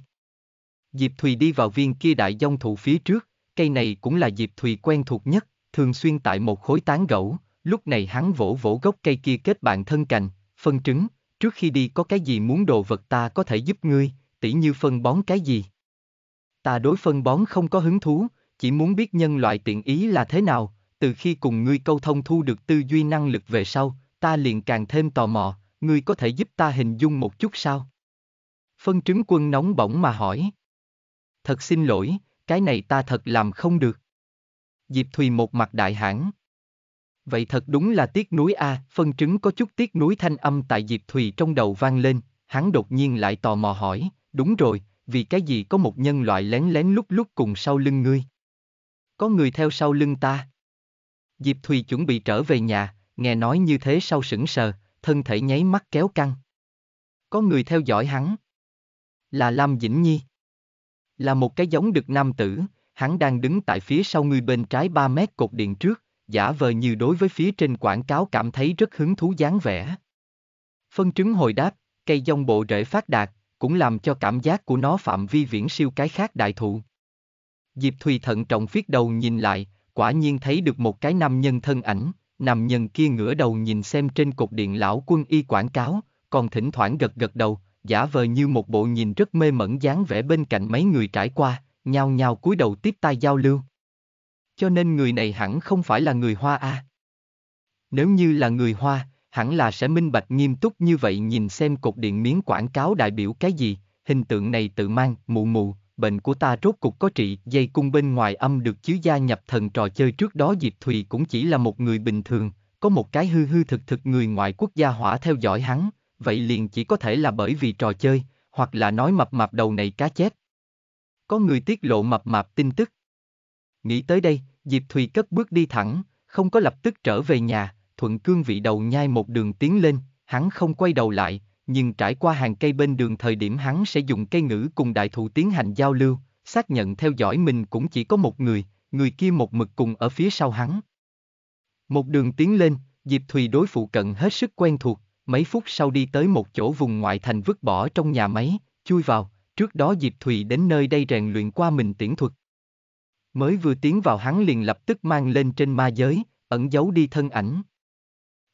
Diệp Thùy đi vào viên kia đại dông thụ phía trước, cây này cũng là Diệp Thùy quen thuộc nhất, thường xuyên tại một khối tán gẫu, lúc này hắn vỗ vỗ gốc cây kia kết bạn thân cành, phân trứng, trước khi đi có cái gì muốn đồ vật ta có thể giúp ngươi, tỉ như phân bón cái gì. Ta đối phân bón không có hứng thú, chỉ muốn biết nhân loại tiện ý là thế nào, từ khi cùng ngươi câu thông thu được tư duy năng lực về sau, ta liền càng thêm tò mò, ngươi có thể giúp ta hình dung một chút sao? Phân trứng quân nóng bỏng mà hỏi. Thật xin lỗi, cái này ta thật làm không được. Diệp Thùy một mặt đại hãng. Vậy thật đúng là tiếc núi a, phân trứng có chút tiếc núi thanh âm tại Diệp Thùy trong đầu vang lên, hắn đột nhiên lại tò mò hỏi, đúng rồi, vì cái gì có một nhân loại lén lén lúc lúc cùng sau lưng ngươi? Có người theo sau lưng ta. Diệp Thùy chuẩn bị trở về nhà, nghe nói như thế sau sững sờ, thân thể nháy mắt kéo căng. Có người theo dõi hắn. Là Lam Dĩnh Nhi. Là một cái giống được nam tử, hắn đang đứng tại phía sau người bên trái 3 mét cột điện trước, giả vờ như đối với phía trên quảng cáo cảm thấy rất hứng thú dáng vẻ. Phân trứng hồi đáp, cây dông bộ rễ phát đạt, cũng làm cho cảm giác của nó phạm vi viễn siêu cái khác đại thụ. Diệp Thùy thận trọng phiết đầu nhìn lại, quả nhiên thấy được một cái nam nhân thân ảnh, nằm nhân kia ngửa đầu nhìn xem trên cột điện lão quân y quảng cáo, còn thỉnh thoảng gật gật đầu, giả vờ như một bộ nhìn rất mê mẩn dáng vẻ bên cạnh mấy người trải qua, nhao nhao cúi đầu tiếp tai giao lưu. Cho nên người này hẳn không phải là người Hoa a. À? Nếu như là người Hoa, hẳn là sẽ minh bạch nghiêm túc như vậy nhìn xem cột điện miếng quảng cáo đại biểu cái gì, hình tượng này tự mang, mụ mù bệnh của ta rốt cục có trị, dây cung bên ngoài âm được chứ gia nhập thần trò chơi trước đó Diệp Thùy cũng chỉ là một người bình thường, có một cái hư hư thực thực người ngoại quốc gia hỏa theo dõi hắn, vậy liền chỉ có thể là bởi vì trò chơi, hoặc là nói mập mạp đầu này cá chết Có người tiết lộ mập mạp tin tức. Nghĩ tới đây, Diệp Thùy cất bước đi thẳng, không có lập tức trở về nhà, thuận cương vị đầu nhai một đường tiến lên, hắn không quay đầu lại, nhưng trải qua hàng cây bên đường thời điểm hắn sẽ dùng cây ngữ cùng đại thụ tiến hành giao lưu, xác nhận theo dõi mình cũng chỉ có một người, người kia một mực cùng ở phía sau hắn. Một đường tiến lên, Diệp Thùy đối phụ cận hết sức quen thuộc, mấy phút sau đi tới một chỗ vùng ngoại thành vứt bỏ trong nhà máy, chui vào, trước đó Diệp Thùy đến nơi đây rèn luyện qua mình tiễn thuật. Mới vừa tiến vào hắn liền lập tức mang lên trên ma giới, ẩn giấu đi thân ảnh.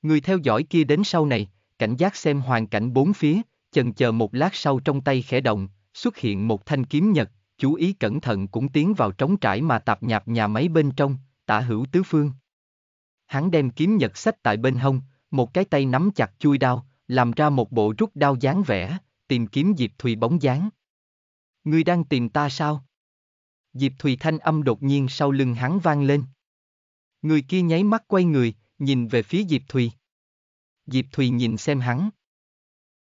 Người theo dõi kia đến sau này, cảnh giác xem hoàn cảnh bốn phía, chần chờ một lát sau trong tay khẽ động, xuất hiện một thanh kiếm nhật, chú ý cẩn thận cũng tiến vào trống trải mà tạp nhạp nhà máy bên trong, tả hữu tứ phương. Hắn đem kiếm nhật sách tại bên hông, một cái tay nắm chặt chui đao, làm ra một bộ rút đao dáng vẻ, tìm kiếm Diệp Thùy bóng dáng. Ngươi đang tìm ta sao? Diệp Thùy thanh âm đột nhiên sau lưng hắn vang lên. Người kia nháy mắt quay người, nhìn về phía Diệp Thùy. Diệp Thùy nhìn xem hắn.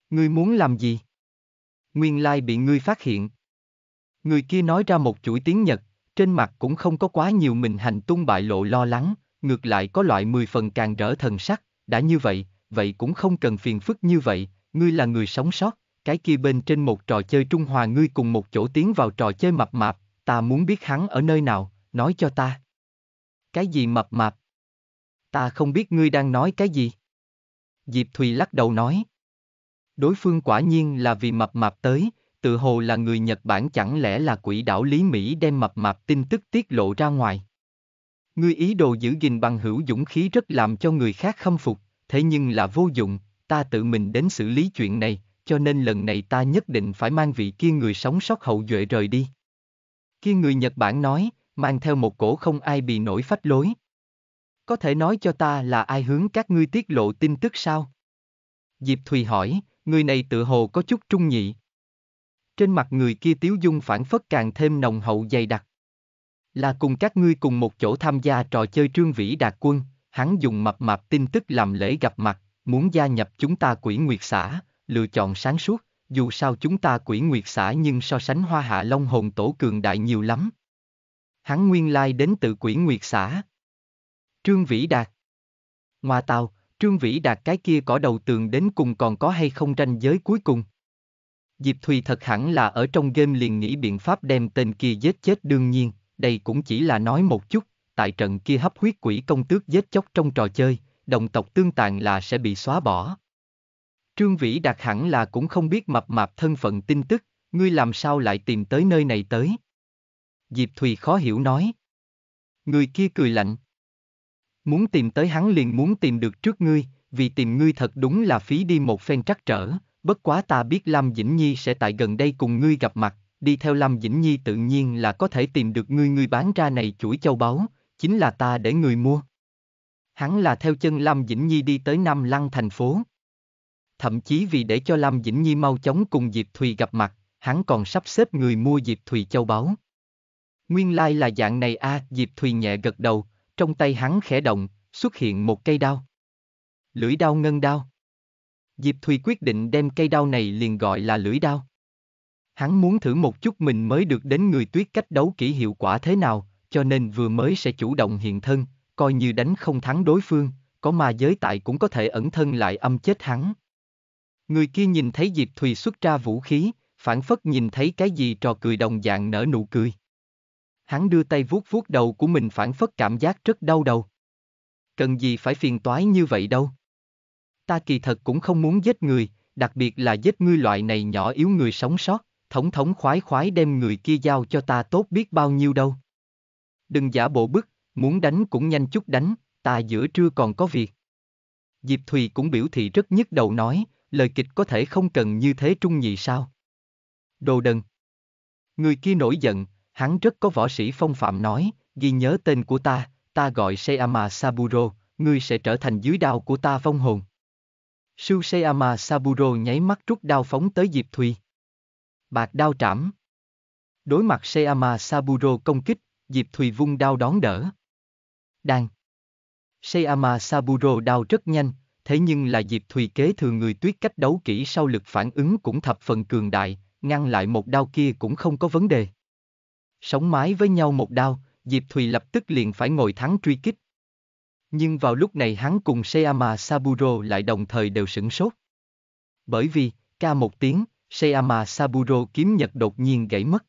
Ngươi muốn làm gì? Nguyên lai bị ngươi phát hiện. Người kia nói ra một chuỗi tiếng Nhật, trên mặt cũng không có quá nhiều mình hành tung bại lộ lo lắng, ngược lại có loại mười phần càng rỡ thần sắc, đã như vậy, vậy cũng không cần phiền phức như vậy, ngươi là người sống sót, cái kia bên trên một trò chơi Trung Hòa ngươi cùng một chỗ tiến vào trò chơi mập mạp, ta muốn biết hắn ở nơi nào, nói cho ta. Cái gì mập mạp? Ta không biết ngươi đang nói cái gì. Diệp Thùy lắc đầu nói. Đối phương quả nhiên là vì mập mạp tới, tự hồ là người Nhật Bản chẳng lẽ là quỷ đảo Lý Mỹ đem mập mạp tin tức tiết lộ ra ngoài. Ngươi ý đồ giữ gìn bằng hữu dũng khí rất làm cho người khác khâm phục, thế nhưng là vô dụng, ta tự mình đến xử lý chuyện này, cho nên lần này ta nhất định phải mang vị kia người sống sót hậu duệ rời đi. Kia người Nhật Bản nói, mang theo một cổ không ai bị nổi phách lối. Có thể nói cho ta là ai hướng các ngươi tiết lộ tin tức sao? Diệp Thùy hỏi, người này tự hồ có chút trung nhị. Trên mặt người kia tiếu dung phản phất càng thêm nồng hậu dày đặc. Là cùng các ngươi cùng một chỗ tham gia trò chơi trương vĩ đạt quân, hắn dùng mập mạp tin tức làm lễ gặp mặt, muốn gia nhập chúng ta quỷ nguyệt xã, lựa chọn sáng suốt, dù sao chúng ta quỷ nguyệt xã nhưng so sánh hoa hạ long hồn tổ cường đại nhiều lắm. Hắn nguyên lai like đến từ quỷ nguyệt xã. Trương Vĩ Đạt. Ngoà tàu, Trương Vĩ Đạt cái kia cỏ đầu tường đến cùng còn có hay không ranh giới cuối cùng. Diệp Thùy thật hẳn là ở trong game liền nghĩ biện pháp đem tên kia giết chết đương nhiên, đây cũng chỉ là nói một chút, tại trận kia hấp huyết quỷ công tước giết chóc trong trò chơi, đồng tộc tương tàn là sẽ bị xóa bỏ. Trương Vĩ Đạt hẳn là cũng không biết mập mạp thân phận tin tức, ngươi làm sao lại tìm tới nơi này tới. Diệp Thùy khó hiểu nói. Người kia cười lạnh, Muốn tìm tới hắn liền muốn tìm được trước ngươi, vì tìm ngươi thật đúng là phí đi một phen trắc trở, bất quá ta biết Lam Dĩnh Nhi sẽ tại gần đây cùng ngươi gặp mặt, đi theo Lam Dĩnh Nhi tự nhiên là có thể tìm được ngươi ngươi bán ra này chuỗi châu báu, chính là ta để người mua. Hắn là theo chân Lam Dĩnh Nhi đi tới Nam Lăng thành phố. Thậm chí vì để cho Lam Dĩnh Nhi mau chóng cùng Diệp Thùy gặp mặt, hắn còn sắp xếp người mua Diệp Thùy châu báu. Nguyên lai like là dạng này a à, Diệp Thùy nhẹ gật đầu, trong tay hắn khẽ động, xuất hiện một cây đao. Lưỡi đao ngân đao. Diệp Thùy quyết định đem cây đao này liền gọi là lưỡi đao. Hắn muốn thử một chút mình mới được đến người tuyết cách đấu kỹ hiệu quả thế nào, cho nên vừa mới sẽ chủ động hiện thân, coi như đánh không thắng đối phương, có ma giới tại cũng có thể ẩn thân lại âm chết hắn. Người kia nhìn thấy Diệp Thùy xuất ra vũ khí, phản phất nhìn thấy cái gì trò cười đồng dạng nở nụ cười. Hắn đưa tay vuốt vuốt đầu của mình phản phất cảm giác rất đau đầu. Cần gì phải phiền toái như vậy đâu. Ta kỳ thật cũng không muốn giết người, đặc biệt là giết ngươi loại này nhỏ yếu người sống sót, thống thống khoái khoái đem người kia giao cho ta tốt biết bao nhiêu đâu. Đừng giả bộ bức, muốn đánh cũng nhanh chút đánh, ta giữa trưa còn có việc. Diệp Thùy cũng biểu thị rất nhức đầu nói, lời kịch có thể không cần như thế trung nhị sao. Đồ đần. Người kia nổi giận, hắn rất có võ sĩ phong phạm nói, ghi nhớ tên của ta, ta gọi Seyama Saburo, ngươi sẽ trở thành dưới đao của ta vong hồn. Sưu Seyama Saburo nháy mắt rút đao phóng tới Diệp Thùy. Bạc đao trảm. Đối mặt Seyama Saburo công kích, Diệp Thùy vung đao đón đỡ. Đan. Seyama Saburo đao rất nhanh, thế nhưng là Diệp Thùy kế thừa người tuyết cách đấu kỹ sau lực phản ứng cũng thập phần cường đại, ngăn lại một đao kia cũng không có vấn đề. Sống mái với nhau một đao, Diệp Thùy lập tức liền phải ngồi thắng truy kích. Nhưng vào lúc này hắn cùng Seyama Saburo lại đồng thời đều sửng sốt. Bởi vì, ca một tiếng, Seyama Saburo kiếm nhật đột nhiên gãy mất.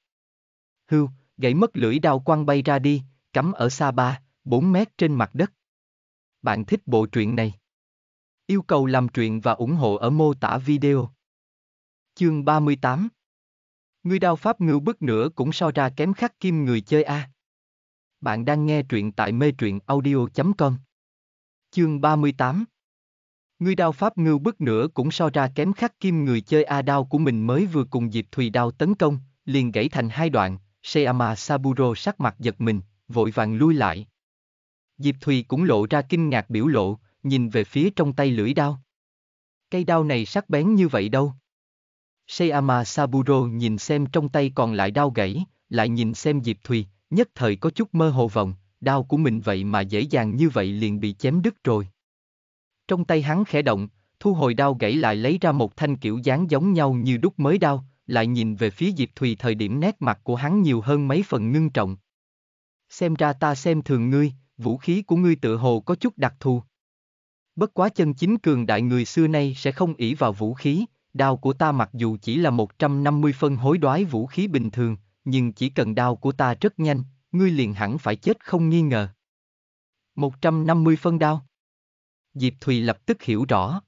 Hưu, gãy mất lưỡi đao quăng bay ra đi, cắm ở xa ba, 4 mét trên mặt đất. Bạn thích bộ truyện này? Yêu cầu làm truyện và ủng hộ ở mô tả video. Chương 38 Ngươi đao pháp ngưu bức nữa cũng so ra kém khắc kim người chơi a. À. Bạn đang nghe truyện tại mê truyện audio.com Chương 38 Ngươi đao pháp ngưu bức nữa cũng so ra kém khắc kim người chơi A à đao của mình mới vừa cùng Diệp Thùy đao tấn công, liền gãy thành hai đoạn, Seama Saburo sắc mặt giật mình, vội vàng lui lại. Diệp Thùy cũng lộ ra kinh ngạc biểu lộ, nhìn về phía trong tay lưỡi đao. Cây đao này sắc bén như vậy đâu. Seyama Saburo nhìn xem trong tay còn lại đau gãy, lại nhìn xem Diệp Thùy, nhất thời có chút mơ hồ vọng, đao của mình vậy mà dễ dàng như vậy liền bị chém đứt rồi. Trong tay hắn khẽ động, thu hồi đau gãy lại lấy ra một thanh kiểu dáng giống nhau như đúc mới đao, lại nhìn về phía Diệp Thùy thời điểm nét mặt của hắn nhiều hơn mấy phần ngưng trọng. Xem ra ta xem thường ngươi, vũ khí của ngươi tự hồ có chút đặc thù. Bất quá chân chính cường đại người xưa nay sẽ không ỷ vào vũ khí, đao của ta mặc dù chỉ là 150 phân hối đoái vũ khí bình thường, nhưng chỉ cần đao của ta rất nhanh, ngươi liền hẳn phải chết không nghi ngờ. 150 phân đao. Diệp Thùy lập tức hiểu rõ.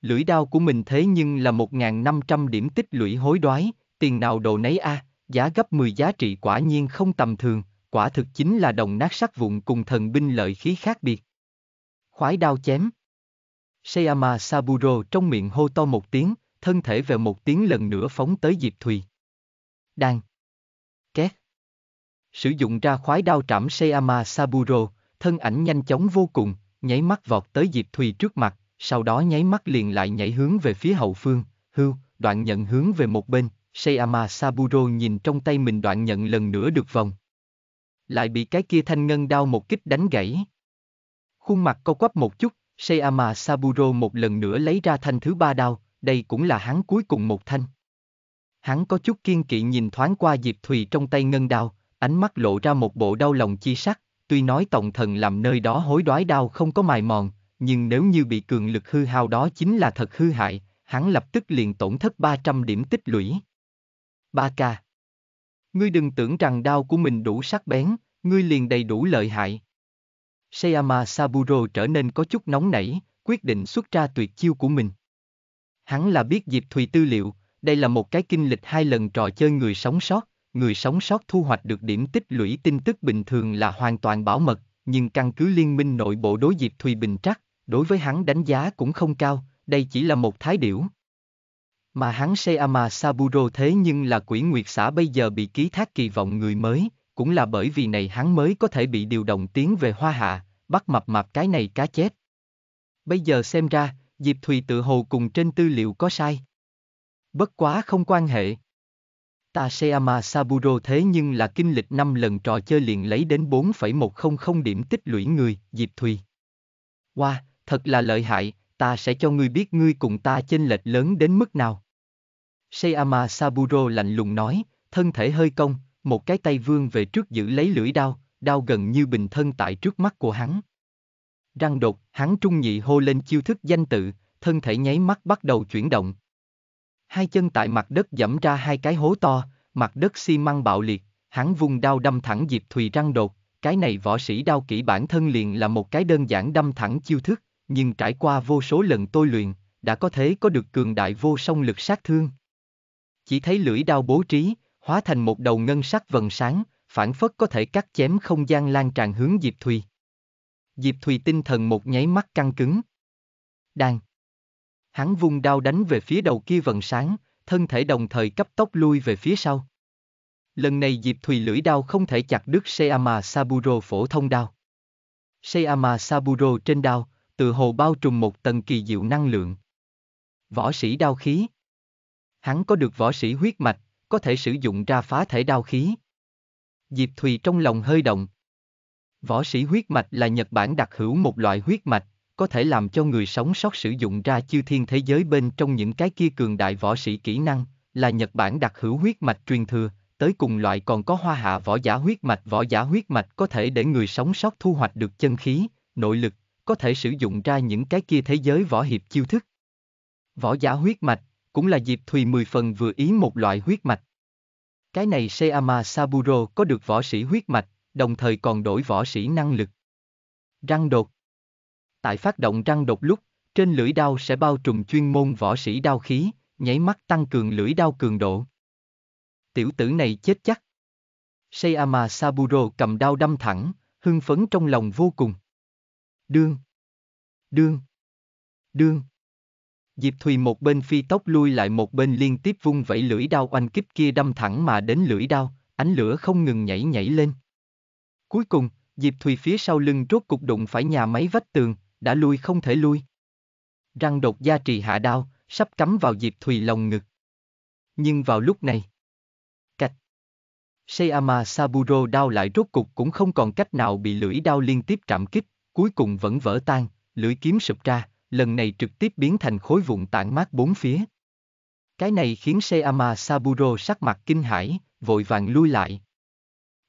Lưỡi đao của mình thế nhưng là 1.500 điểm tích lũy hối đoái, tiền nào đồ nấy a, à, giá gấp 10 giá trị quả nhiên không tầm thường, quả thực chính là đồng nát sắc vụn cùng thần binh lợi khí khác biệt. Khoái đao chém. Seyama Saburo trong miệng hô to một tiếng, thân thể về một tiếng lần nữa phóng tới Diệp Thùy. Đang. Két. Sử dụng ra khoái đao trảm Seyama Saburo, thân ảnh nhanh chóng vô cùng, nháy mắt vọt tới Diệp Thùy trước mặt, sau đó nháy mắt liền lại nhảy hướng về phía hậu phương, hưu, đoạn nhận hướng về một bên, Seyama Saburo nhìn trong tay mình đoạn nhận lần nữa được vòng. Lại bị cái kia thanh ngân đao một kích đánh gãy. Khuôn mặt co quắp một chút, Seyama Saburo một lần nữa lấy ra thanh thứ ba đao, đây cũng là hắn cuối cùng một thanh. Hắn có chút kiên kỵ nhìn thoáng qua Diệp Thùy trong tay ngân đao, ánh mắt lộ ra một bộ đau lòng chi sắc, tuy nói tổng thần làm nơi đó hối đoái đau không có mài mòn, nhưng nếu như bị cường lực hư hao đó chính là thật hư hại, hắn lập tức liền tổn thất 300 điểm tích lũy. 3K Ngươi đừng tưởng rằng đau của mình đủ sắc bén, ngươi liền đầy đủ lợi hại. Seyama Saburo trở nên có chút nóng nảy, quyết định xuất ra tuyệt chiêu của mình. Hắn là biết Diệp Thùy tư liệu, đây là một cái kinh lịch hai lần trò chơi người sống sót, người sống sót thu hoạch được điểm tích lũy tin tức bình thường là hoàn toàn bảo mật, nhưng căn cứ liên minh nội bộ đối Diệp Thùy Bình trắc, đối với hắn đánh giá cũng không cao, đây chỉ là một thái điểu. Mà hắn Seyama Saburo thế nhưng là quỷ nguyệt xã bây giờ bị ký thác kỳ vọng người mới, cũng là bởi vì này hắn mới có thể bị điều động tiến về hoa hạ, bắt mập mạp cái này cá chết. Bây giờ xem ra, Diệp Thùy tự hồ cùng trên tư liệu có sai. Bất quá không quan hệ. Taseama Saburo thế nhưng là kinh lịch năm lần trò chơi liền lấy đến 4,100 điểm tích lũy người, Diệp Thùy. Wow, thật là lợi hại, ta sẽ cho ngươi biết ngươi cùng ta chênh lệch lớn đến mức nào. Seama Saburo lạnh lùng nói, thân thể hơi cong, một cái tay vương về trước giữ lấy lưỡi đao, đao gần như bình thân tại trước mắt của hắn. Răng đột, hắn trung nhị hô lên chiêu thức danh tự, thân thể nháy mắt bắt đầu chuyển động. Hai chân tại mặt đất dẫm ra hai cái hố to, mặt đất xi măng bạo liệt, hắn vung đao đâm thẳng Diệp Thùy răng đột, cái này võ sĩ đao kỹ bản thân liền là một cái đơn giản đâm thẳng chiêu thức, nhưng trải qua vô số lần tôi luyện, đã có thể có được cường đại vô song lực sát thương. Chỉ thấy lưỡi đao bố trí, hóa thành một đầu ngân sắc vần sáng, phản phất có thể cắt chém không gian lan tràn hướng Diệp Thùy. Diệp Thùy tinh thần một nháy mắt căng cứng. Đang. Hắn vung đao đánh về phía đầu kia vần sáng, thân thể đồng thời cấp tốc lui về phía sau. Lần này Diệp Thùy lưỡi đao không thể chặt đứt Seama Saburo phổ thông đao. Seama Saburo trên đao, tự hồ bao trùm một tầng kỳ diệu năng lượng. Võ sĩ đao khí. Hắn có được võ sĩ huyết mạch, có thể sử dụng ra phá thể đao khí. Diệp Thùy trong lòng hơi động. Võ sĩ huyết mạch là Nhật Bản đặc hữu một loại huyết mạch, có thể làm cho người sống sót sử dụng ra chư thiên thế giới bên trong những cái kia cường đại võ sĩ kỹ năng, là Nhật Bản đặc hữu huyết mạch truyền thừa, tới cùng loại còn có hoa hạ võ giả huyết mạch. Võ giả huyết mạch có thể để người sống sót thu hoạch được chân khí, nội lực, có thể sử dụng ra những cái kia thế giới võ hiệp chiêu thức. Võ giả huyết mạch cũng là dịp Thùy mười phần vừa ý một loại huyết mạch. Cái này Seama Saburo có được võ sĩ huyết mạch, đồng thời còn đổi võ sĩ năng lực. Răng đột Tại phát động răng đột lúc, trên lưỡi đao sẽ bao trùm chuyên môn võ sĩ đao khí, nháy mắt tăng cường lưỡi đao cường độ. Tiểu tử này chết chắc. Seama Saburo cầm đao đâm thẳng, hưng phấn trong lòng vô cùng. Đương. Đương. Đương. Diệp Thùy một bên phi tốc lui lại một bên liên tiếp vung vẫy lưỡi đao oanh kích kia đâm thẳng mà đến lưỡi đao, ánh lửa không ngừng nhảy nhảy lên. Cuối cùng, Diệp Thùy phía sau lưng rốt cục đụng phải nhà máy vách tường, đã lui không thể lui. Răng đột gia trì hạ đao, sắp cắm vào Diệp Thùy lòng ngực. Nhưng vào lúc này, cạch. Seyama Saburo đao lại rốt cục cũng không còn cách nào bị lưỡi đao liên tiếp trảm kích, cuối cùng vẫn vỡ tan, lưỡi kiếm sụp ra, lần này trực tiếp biến thành khối vụn tản mát bốn phía. Cái này khiến Seyama Saburo sắc mặt kinh hãi, vội vàng lui lại.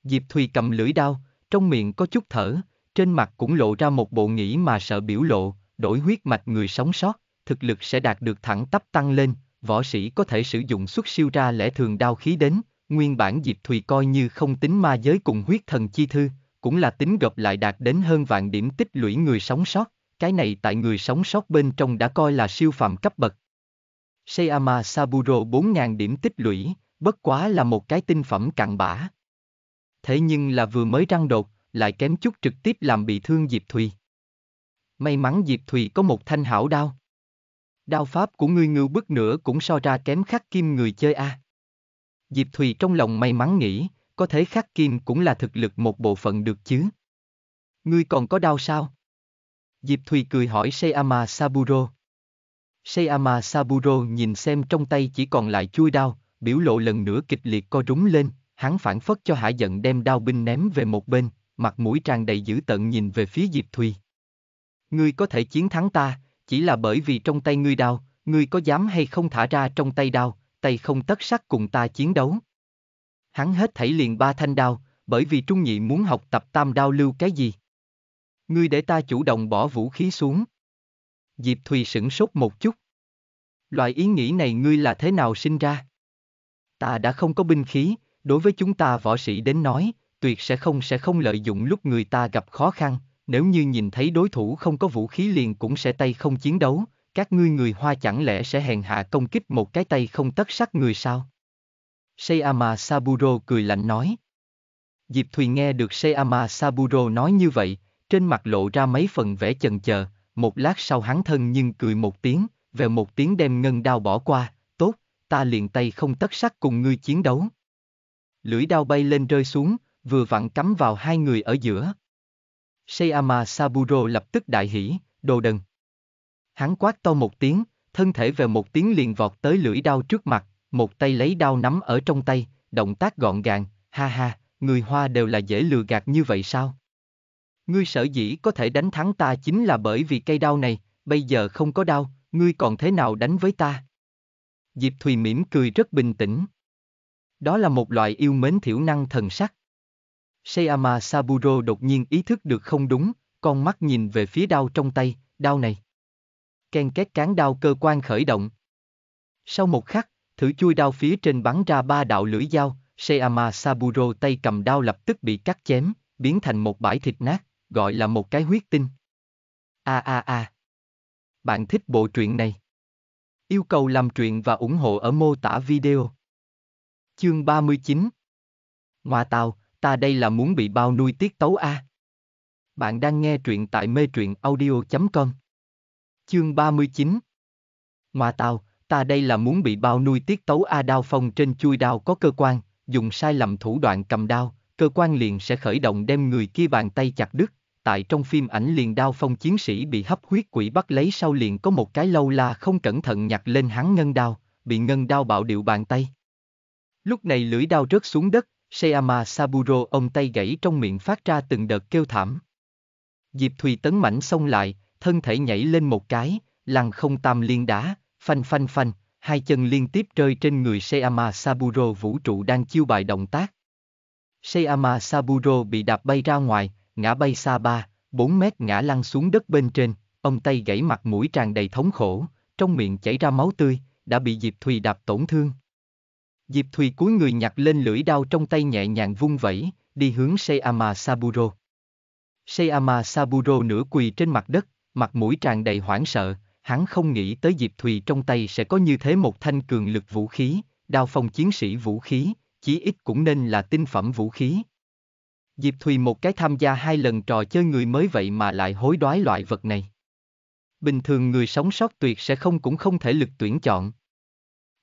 Diệp Thùy cầm lưỡi đao, trong miệng có chút thở, trên mặt cũng lộ ra một bộ nghĩ mà sợ biểu lộ, đổi huyết mạch người sống sót, thực lực sẽ đạt được thẳng tắp tăng lên, võ sĩ có thể sử dụng xuất siêu ra lẽ thường đao khí đến, nguyên bản Diệp Thùy coi như không tính ma giới cùng huyết thần chi thư, cũng là tính gặp lại đạt đến hơn vạn điểm tích lũy người sống sót, cái này tại người sống sót bên trong đã coi là siêu phàm cấp bậc. Seyama Saburo 4.000 điểm tích lũy, bất quá là một cái tinh phẩm cặn bã. Thế nhưng là vừa mới răng đột, lại kém chút trực tiếp làm bị thương Diệp Thùy. May mắn Diệp Thùy có một thanh hảo đao. Đao pháp của ngươi ngưu bức nữa cũng so ra kém khắc kim người chơi a. Diệp Thùy trong lòng may mắn nghĩ, có thể khắc kim cũng là thực lực một bộ phận được chứ. Ngươi còn có đau sao? Diệp Thùy cười hỏi Seyama Saburo. Seyama Saburo nhìn xem trong tay chỉ còn lại chui đao, biểu lộ lần nữa kịch liệt co rúng lên, hắn phản phất cho hạ giận đem đao binh ném về một bên, mặt mũi tràn đầy dữ tận nhìn về phía Diệp Thùy. Ngươi có thể chiến thắng ta, chỉ là bởi vì trong tay ngươi đao, ngươi có dám hay không thả ra trong tay đao, tay không tất sắc cùng ta chiến đấu. Hắn hết thảy liền ba thanh đao, bởi vì Trung Nhị muốn học tập tam đao lưu cái gì ngươi để ta chủ động bỏ vũ khí xuống. Diệp Thùy sửng sốt một chút. Loại ý nghĩ này ngươi là thế nào sinh ra? Ta đã không có binh khí, đối với chúng ta võ sĩ đến nói, tuyệt sẽ không sẽ không lợi dụng lúc người ta gặp khó khăn, nếu như nhìn thấy đối thủ không có vũ khí liền cũng sẽ tay không chiến đấu, các ngươi người Hoa chẳng lẽ sẽ hèn hạ công kích một cái tay không tất sắc người sao? Seyama Saburo cười lạnh nói. Diệp Thùy nghe được Seyama Saburo nói như vậy, trên mặt lộ ra mấy phần vẻ chần chờ, một lát sau hắn thân nhưng cười một tiếng, về một tiếng đem ngân đao bỏ qua, tốt, ta liền tay không tất sắc cùng ngươi chiến đấu. Lưỡi đao bay lên rơi xuống, vừa vặn cắm vào hai người ở giữa. Seyama Saburo lập tức đại hỉ, đồ đần. Hắn quát to một tiếng, thân thể về một tiếng liền vọt tới lưỡi đao trước mặt, một tay lấy đao nắm ở trong tay, động tác gọn gàng, ha ha, người Hoa đều là dễ lừa gạt như vậy sao? Ngươi sở dĩ có thể đánh thắng ta chính là bởi vì cây đao này, bây giờ không có đao, ngươi còn thế nào đánh với ta? Diệp Thùy mỉm cười rất bình tĩnh. Đó là một loại yêu mến thiểu năng thần sắc. Seyama Saburo đột nhiên ý thức được không đúng, con mắt nhìn về phía đao trong tay, đao này. Ken két cán đao cơ quan khởi động. Sau một khắc, thử chui đao phía trên bắn ra ba đạo lưỡi dao, Seyama Saburo tay cầm đao lập tức bị cắt chém, biến thành một bãi thịt nát gọi là một cái huyết tinh. A a a. Bạn thích bộ truyện này? Yêu cầu làm truyện và ủng hộ ở mô tả video. Chương 39 Ngoa tao, ta đây là muốn bị bao nuôi tiết tấu a. Bạn đang nghe truyện tại mê truyện audio.com Chương 39 Ngoa tao, ta đây là muốn bị bao nuôi tiết tấu a à đao phong trên chui đao có cơ quan, dùng sai lầm thủ đoạn cầm đao, cơ quan liền sẽ khởi động đem người kia bàn tay chặt đứt, tại trong phim ảnh liền đao phong chiến sĩ bị hấp huyết quỷ bắt lấy sau liền có một cái lâu la không cẩn thận nhặt lên hắn ngân đao, bị ngân đao bạo điệu bàn tay. Lúc này lưỡi đao rớt xuống đất, Seyama Saburo ông tay gãy trong miệng phát ra từng đợt kêu thảm. Diệp Thùy tấn mảnh xông lại, thân thể nhảy lên một cái, lăng không tam liên đá, phanh phanh phanh, hai chân liên tiếp rơi trên người Seyama Saburo vũ trụ đang chiêu bài động tác. Seyama Saburo bị đạp bay ra ngoài, ngã bay xa ba, bốn mét ngã lăn xuống đất bên trên, ông tay gãy mặt mũi tràn đầy thống khổ, trong miệng chảy ra máu tươi, đã bị Diệp Thùy đạp tổn thương. Diệp Thùy cúi người nhặt lên lưỡi đao trong tay nhẹ nhàng vung vẩy, đi hướng Seyama Saburo. Seyama Saburo nửa quỳ trên mặt đất, mặt mũi tràn đầy hoảng sợ, hắn không nghĩ tới Diệp Thùy trong tay sẽ có như thế một thanh cường lực vũ khí, đao phong chiến sĩ vũ khí, chí ít cũng nên là tinh phẩm vũ khí. Diệp Thùy một cái tham gia hai lần trò chơi người mới vậy mà lại hối đoái loại vật này. Bình thường người sống sót tuyệt sẽ không cũng không thể lực tuyển chọn.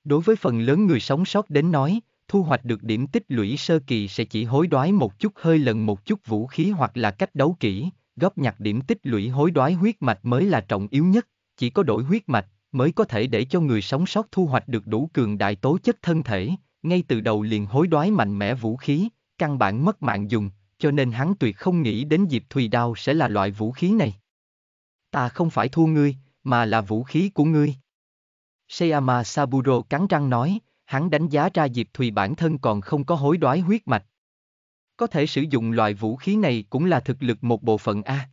Đối với phần lớn người sống sót đến nói, thu hoạch được điểm tích lũy sơ kỳ sẽ chỉ hối đoái một chút hơi lần một chút vũ khí hoặc là cách đấu kỹ, góp nhặt điểm tích lũy hối đoái huyết mạch mới là trọng yếu nhất, chỉ có đổi huyết mạch mới có thể để cho người sống sót thu hoạch được đủ cường đại tố chất thân thể, ngay từ đầu liền hối đoái mạnh mẽ vũ khí, căn bản mất mạng dùng, cho nên hắn tuyệt không nghĩ đến Diệp Thùy Đao sẽ là loại vũ khí này. Ta không phải thua ngươi, mà là vũ khí của ngươi. Seyama Saburo cắn răng nói, hắn đánh giá ra Diệp Thùy bản thân còn không có hối đoái huyết mạch. Có thể sử dụng loại vũ khí này cũng là thực lực một bộ phận A.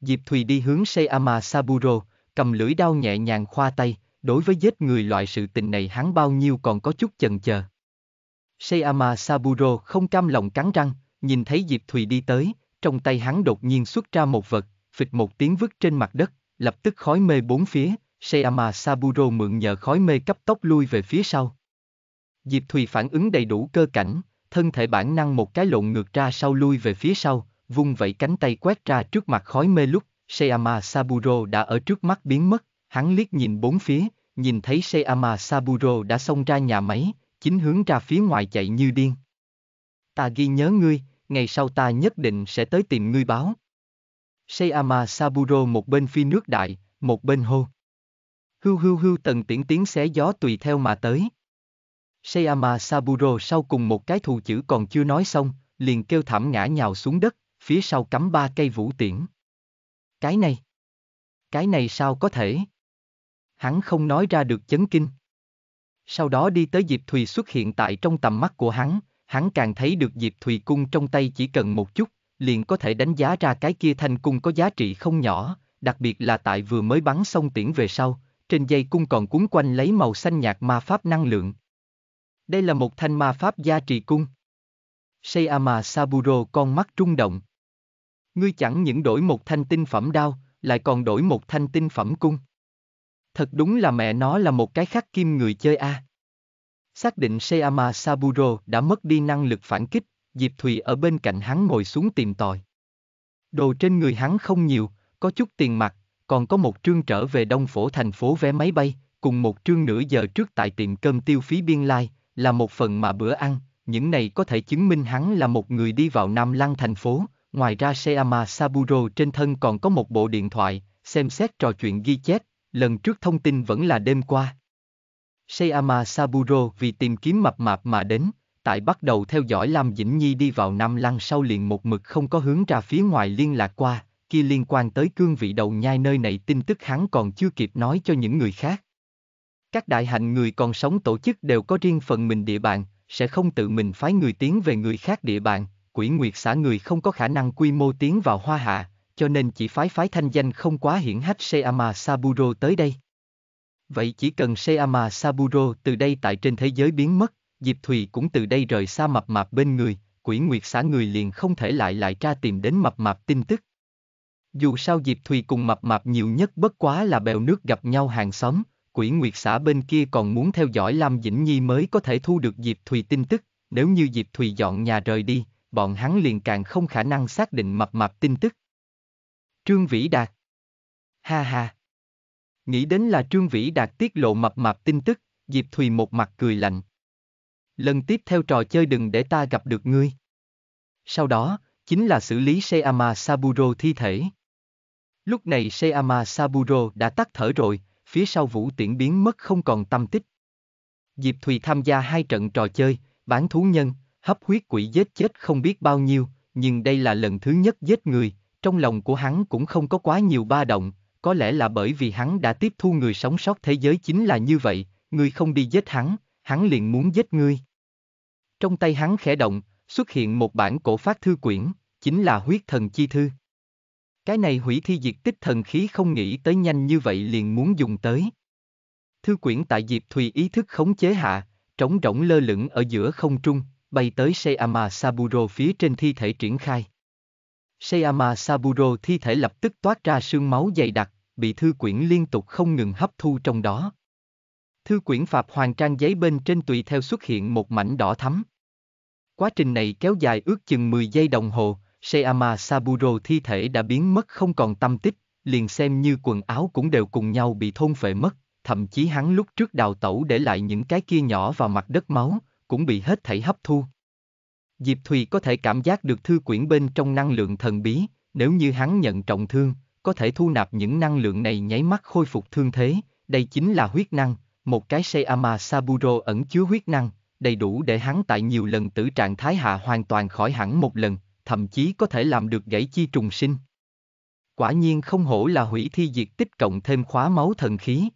Diệp Thùy đi hướng Seyama Saburo, cầm lưỡi đao nhẹ nhàng khoa tay, đối với giết người loại sự tình này hắn bao nhiêu còn có chút chần chờ. Seyama Saburo không cam lòng cắn răng, nhìn thấy Diệp Thùy đi tới, trong tay hắn đột nhiên xuất ra một vật, phịch một tiếng vứt trên mặt đất, lập tức khói mê bốn phía, Seyama Saburo mượn nhờ khói mê cấp tốc lui về phía sau. Diệp Thùy phản ứng đầy đủ cơ cảnh, thân thể bản năng một cái lộn ngược ra sau lui về phía sau, vung vẩy cánh tay quét ra trước mặt khói mê lúc, Seyama Saburo đã ở trước mắt biến mất, hắn liếc nhìn bốn phía, nhìn thấy Seyama Saburo đã xông ra nhà máy, chính hướng ra phía ngoài chạy như điên. Ta ghi nhớ ngươi, ngày sau ta nhất định sẽ tới tìm ngươi báo. Seyama Saburo một bên phi nước đại, một bên hô. Hưu hưu hưu tần tiễn tiếng xé gió tùy theo mà tới. Seyama Saburo sau cùng một cái thù chữ còn chưa nói xong, liền kêu thảm ngã nhào xuống đất, phía sau cắm ba cây vũ tiễn. Cái này, cái này sao có thể? Hắn không nói ra được chấn kinh. Sau đó đi tới Diệp Thùy xuất hiện tại trong tầm mắt của hắn, hắn càng thấy được Diệp Thùy Cung trong tay chỉ cần một chút, liền có thể đánh giá ra cái kia thanh cung có giá trị không nhỏ, đặc biệt là tại vừa mới bắn xong tiễn về sau, trên dây cung còn cuốn quanh lấy màu xanh nhạt ma pháp năng lượng. Đây là một thanh ma pháp gia trì cung. Seyama Saburo con mắt trung động. Ngươi chẳng những đổi một thanh tinh phẩm đao, lại còn đổi một thanh tinh phẩm cung. Thật đúng là mẹ nó là một cái khắc kim người chơi a. À. Xác định Seama Saburo đã mất đi năng lực phản kích, Diệp Thùy ở bên cạnh hắn ngồi xuống tìm tòi. Đồ trên người hắn không nhiều, có chút tiền mặt, còn có một trương trở về đông phổ thành phố vé máy bay, cùng một trương nửa giờ trước tại tiệm cơm tiêu phí biên lai, là một phần mà bữa ăn, những này có thể chứng minh hắn là một người đi vào Nam Lăng thành phố, ngoài ra Seama Saburo trên thân còn có một bộ điện thoại, xem xét trò chuyện ghi chép, lần trước thông tin vẫn là đêm qua. Seyama Saburo vì tìm kiếm mập mạp mà đến, tại bắt đầu theo dõi Lam Dĩnh Nhi đi vào Nam Lăng sau liền một mực không có hướng ra phía ngoài liên lạc qua, kia liên quan tới cương vị đầu nhai nơi này tin tức hắn còn chưa kịp nói cho những người khác. Các đại hạnh người còn sống tổ chức đều có riêng phần mình địa bàn, sẽ không tự mình phái người tiến về người khác địa bàn, quỷ nguyệt xã người không có khả năng quy mô tiến vào hoa hạ, cho nên chỉ phái phái thanh danh không quá hiển hách Seyama Saburo tới đây. Vậy chỉ cần Seama Saburo từ đây tại trên thế giới biến mất, Diệp Thùy cũng từ đây rời xa mập mạp bên người, quỷ nguyệt xã người liền không thể lại lại tra tìm đến mập mạp tin tức. Dù sao Diệp Thùy cùng mập mạp nhiều nhất bất quá là bèo nước gặp nhau hàng xóm, quỷ nguyệt xã bên kia còn muốn theo dõi Lam Dĩnh Nhi mới có thể thu được Diệp Thùy tin tức, nếu như Diệp Thùy dọn nhà rời đi, bọn hắn liền càng không khả năng xác định mập mạp tin tức. Trương Vĩ Đạt Ha ha Nghĩ đến là Trương Vĩ Đạt tiết lộ mập mạp tin tức, Diệp Thùy một mặt cười lạnh. Lần tiếp theo trò chơi đừng để ta gặp được ngươi. Sau đó, chính là xử lý Seama Saburo thi thể. Lúc này Seama Saburo đã tắt thở rồi, phía sau vũ tiễn biến mất không còn tâm tích. Diệp Thùy tham gia hai trận trò chơi, bán thú nhân, hấp huyết quỷ giết chết không biết bao nhiêu, nhưng đây là lần thứ nhất giết người, trong lòng của hắn cũng không có quá nhiều ba động, có lẽ là bởi vì hắn đã tiếp thu người sống sót thế giới chính là như vậy, ngươi không đi giết hắn, hắn liền muốn giết ngươi. Trong tay hắn khẽ động, xuất hiện một bản cổ phát thư quyển, chính là huyết thần chi thư. Cái này hủy thi diệt tích thần khí không nghĩ tới nhanh như vậy liền muốn dùng tới. Thư quyển tại Diệp Thùy ý thức khống chế hạ, trống rỗng lơ lửng ở giữa không trung, bay tới Seyama Saburo phía trên thi thể triển khai. Seyama Saburo thi thể lập tức toát ra sương máu dày đặc, bị thư quyển liên tục không ngừng hấp thu trong đó. Thư quyển phạt hoàng trang giấy bên trên tùy theo xuất hiện một mảnh đỏ thắm. Quá trình này kéo dài ước chừng 10 giây đồng hồ, Seyama Saburo thi thể đã biến mất không còn tâm tích, liền xem như quần áo cũng đều cùng nhau bị thôn phệ mất, thậm chí hắn lúc trước đào tẩu để lại những cái kia nhỏ vào mặt đất máu, cũng bị hết thảy hấp thu. Diệp Thùy có thể cảm giác được thư quyển bên trong năng lượng thần bí, nếu như hắn nhận trọng thương, có thể thu nạp những năng lượng này nháy mắt khôi phục thương thế, đây chính là huyết năng, một cái Seyama Saburo ẩn chứa huyết năng, đầy đủ để hắn tại nhiều lần tử trạng thái hạ hoàn toàn khỏi hẳn một lần, thậm chí có thể làm được gãy chi trùng sinh. Quả nhiên không hổ là hủy thi diệt tích cộng thêm khóa máu thần khí.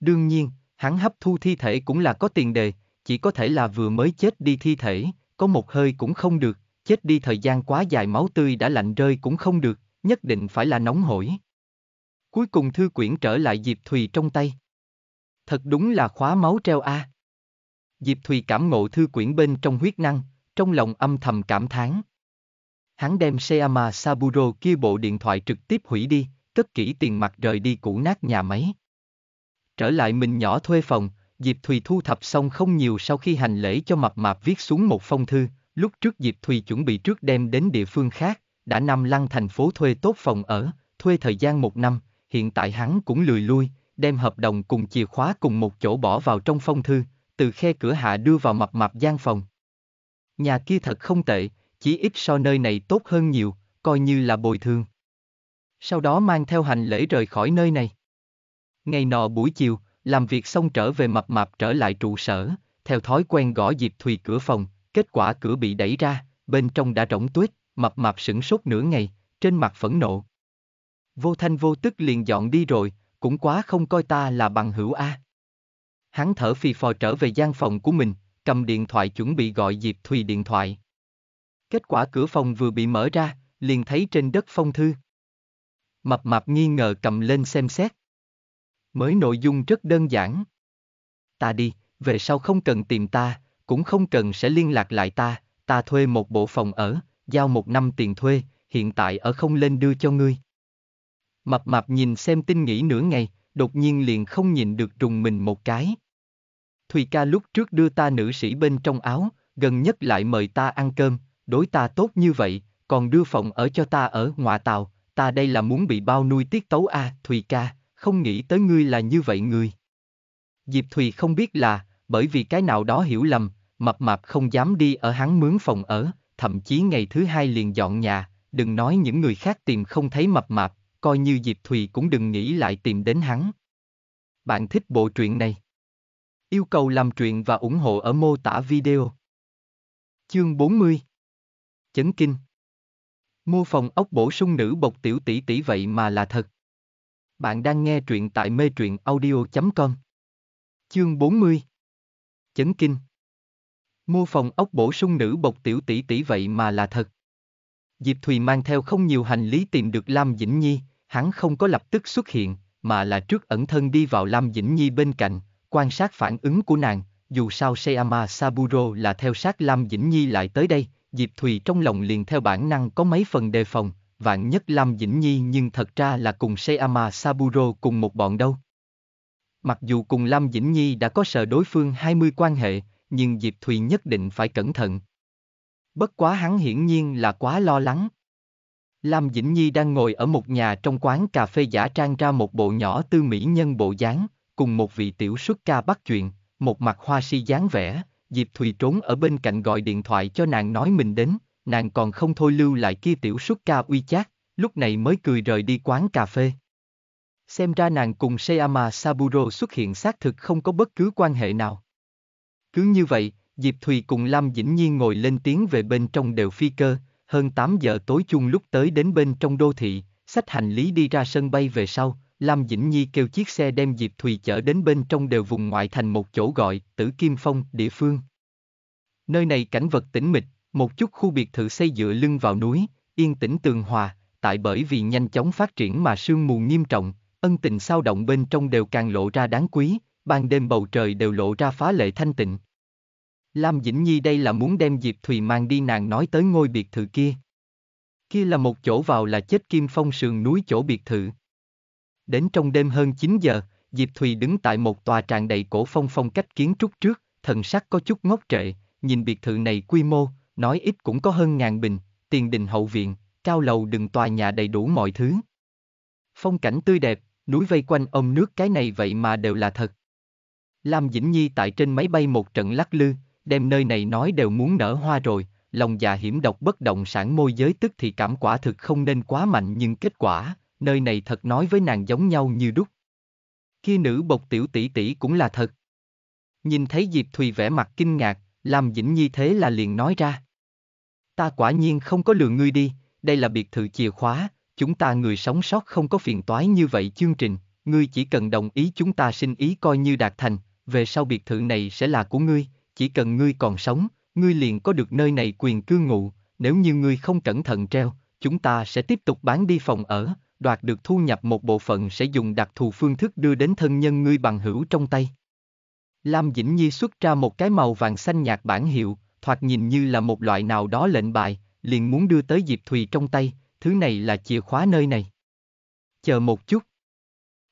Đương nhiên, hắn hấp thu thi thể cũng là có tiền đề, chỉ có thể là vừa mới chết đi thi thể, có một hơi cũng không được, chết đi thời gian quá dài máu tươi đã lạnh rơi cũng không được, nhất định phải là nóng hổi. Cuối cùng thư quyển trở lại Diệp Thùy trong tay. Thật đúng là khóa máu treo a. Diệp Thùy cảm ngộ thư quyển bên trong huyết năng, trong lòng âm thầm cảm thán. Hắn đem Seama Saburo kia bộ điện thoại trực tiếp hủy đi, cất kỹ tiền mặt rời đi cũ nát nhà máy. Trở lại mình nhỏ thuê phòng, Diệp Thùy thu thập xong không nhiều sau khi hành lễ cho mập mạp viết xuống một phong thư, lúc trước Diệp Thùy chuẩn bị trước đem đến địa phương khác, đã năm lăng thành phố thuê tốt phòng ở, thuê thời gian một năm, hiện tại hắn cũng lười lui, đem hợp đồng cùng chìa khóa cùng một chỗ bỏ vào trong phong thư, từ khe cửa hạ đưa vào mập mạp gian phòng. Nhà kia thật không tệ, chỉ ít so nơi này tốt hơn nhiều, coi như là bồi thường. Sau đó mang theo hành lễ rời khỏi nơi này. Ngày nọ buổi chiều, làm việc xong trở về mập mạp trở lại trụ sở, theo thói quen gõ Diệp Thùy cửa phòng, kết quả cửa bị đẩy ra, bên trong đã rỗng tuyết, mập mạp sửng sốt nửa ngày, trên mặt phẫn nộ. Vô thanh vô tức liền dọn đi rồi, cũng quá không coi ta là bằng hữu A. Hắn thở phì phò trở về gian phòng của mình, cầm điện thoại chuẩn bị gọi Diệp Thùy điện thoại. Kết quả cửa phòng vừa bị mở ra, liền thấy trên đất phong thư. Mập mạp nghi ngờ cầm lên xem xét, mới nội dung rất đơn giản. Ta đi, về sau không cần tìm ta, cũng không cần sẽ liên lạc lại ta, ta thuê một bộ phòng ở, giao một năm tiền thuê, hiện tại ở không lên đưa cho ngươi. Mập mập nhìn xem tin nghĩ nửa ngày, đột nhiên liền không nhìn được trùng mình một cái. Thùy ca lúc trước đưa ta nữ sĩ bên trong áo, gần nhất lại mời ta ăn cơm, đối ta tốt như vậy, còn đưa phòng ở cho ta ở ngoại tàu, ta đây là muốn bị bao nuôi tiết tấu a à, Thùy ca, không nghĩ tới ngươi là như vậy người. Diệp Thùy không biết là, bởi vì cái nào đó hiểu lầm, mập mạp không dám đi ở hắn mướn phòng ở, thậm chí ngày thứ hai liền dọn nhà, đừng nói những người khác tìm không thấy mập mạp, coi như Diệp Thùy cũng đừng nghĩ lại tìm đến hắn. Bạn thích bộ truyện này? Yêu cầu làm truyện và ủng hộ ở mô tả video. Chương 40 Chấn kinh Mua phòng ốc bổ sung nữ bộc tiểu tỷ tỷ vậy mà là thật. Bạn đang nghe truyện tại mê truyện audio.com. Chương 40 Chấn kinh Mua phòng ốc bổ sung nữ bộc tiểu tỷ tỷ vậy mà là thật. Diệp Thùy mang theo không nhiều hành lý tìm được Lam Dĩnh Nhi, hắn không có lập tức xuất hiện, mà là trước ẩn thân đi vào Lam Dĩnh Nhi bên cạnh, quan sát phản ứng của nàng, dù sao Seyama Saburo là theo sát Lam Dĩnh Nhi lại tới đây, Diệp Thùy trong lòng liền theo bản năng có mấy phần đề phòng, vạn nhất Lam Dĩnh Nhi nhưng thật ra là cùng Seyama Saburo cùng một bọn đâu. Mặc dù cùng Lam Dĩnh Nhi đã có sợ đối phương 20 quan hệ, nhưng Diệp Thùy nhất định phải cẩn thận. Bất quá hắn hiển nhiên là quá lo lắng. Lam Dĩnh Nhi đang ngồi ở một nhà trong quán cà phê giả trang ra một bộ nhỏ tư mỹ nhân bộ dáng, cùng một vị tiểu xuất ca bắt chuyện, một mặt hoa si dáng vẻ, Diệp Thùy trốn ở bên cạnh gọi điện thoại cho nàng nói mình đến, nàng còn không thôi lưu lại kia tiểu suất ca uy chát, lúc này mới cười rời đi quán cà phê. Xem ra nàng cùng Seyama Saburo xuất hiện xác thực không có bất cứ quan hệ nào. Cứ như vậy, Diệp Thùy cùng Lâm Dĩnh Nhiên ngồi lên tiếng về bên trong đều phi cơ, hơn 8 giờ tối chung lúc tới đến bên trong đô thị, sách hành lý đi ra sân bay về sau, Lâm Dĩnh Nhi kêu chiếc xe đem Diệp Thùy chở đến bên trong đều vùng ngoại thành một chỗ gọi, Tử Kim Phong, địa phương. Nơi này cảnh vật tĩnh mịch, một chút khu biệt thự xây dựa lưng vào núi, yên tĩnh tường hòa, tại bởi vì nhanh chóng phát triển mà sương mù nghiêm trọng, ân tình sao động bên trong đều càng lộ ra đáng quý, ban đêm bầu trời đều lộ ra phá lệ thanh tịnh. Lam Dĩnh Nhi đây là muốn đem Diệp Thùy mang đi nàng nói tới ngôi biệt thự kia. Kia là một chỗ vào là chết kim phong sườn núi chỗ biệt thự. Đến trong đêm hơn 9 giờ, Diệp Thùy đứng tại một tòa tràn đầy cổ phong phong cách kiến trúc trước, thần sắc có chút ngốc trệ, nhìn biệt thự này quy mô, nói ít cũng có hơn ngàn bình, tiền đình hậu viện, cao lầu đừng tòa nhà đầy đủ mọi thứ. Phong cảnh tươi đẹp, núi vây quanh ông nước cái này vậy mà đều là thật. Lam Dĩnh Nhi tại trên máy bay một trận lắc lư, đem nơi này nói đều muốn nở hoa rồi, lòng già hiểm độc bất động sản môi giới tức thì cảm quả thực không nên quá mạnh nhưng kết quả, nơi này thật nói với nàng giống nhau như đúc. Kia nữ bộc tiểu tỷ tỷ cũng là thật. Nhìn thấy Diệp Thùy vẻ mặt kinh ngạc, Lam Dĩnh Nhi thế là liền nói ra. Ta quả nhiên không có lừa ngươi đi, đây là biệt thự chìa khóa, chúng ta người sống sót không có phiền toái như vậy chương trình, ngươi chỉ cần đồng ý chúng ta xin ý coi như đạt thành, về sau biệt thự này sẽ là của ngươi, chỉ cần ngươi còn sống, ngươi liền có được nơi này quyền cư ngụ, nếu như ngươi không cẩn thận treo, chúng ta sẽ tiếp tục bán đi phòng ở, đoạt được thu nhập một bộ phận sẽ dùng đặc thù phương thức đưa đến thân nhân ngươi bằng hữu trong tay. Lam Dĩnh Nhi xuất ra một cái màu vàng xanh nhạt bản hiệu, thoạt nhìn như là một loại nào đó lệnh bài, liền muốn đưa tới Diệp Thùy trong tay, thứ này là chìa khóa nơi này. Chờ một chút.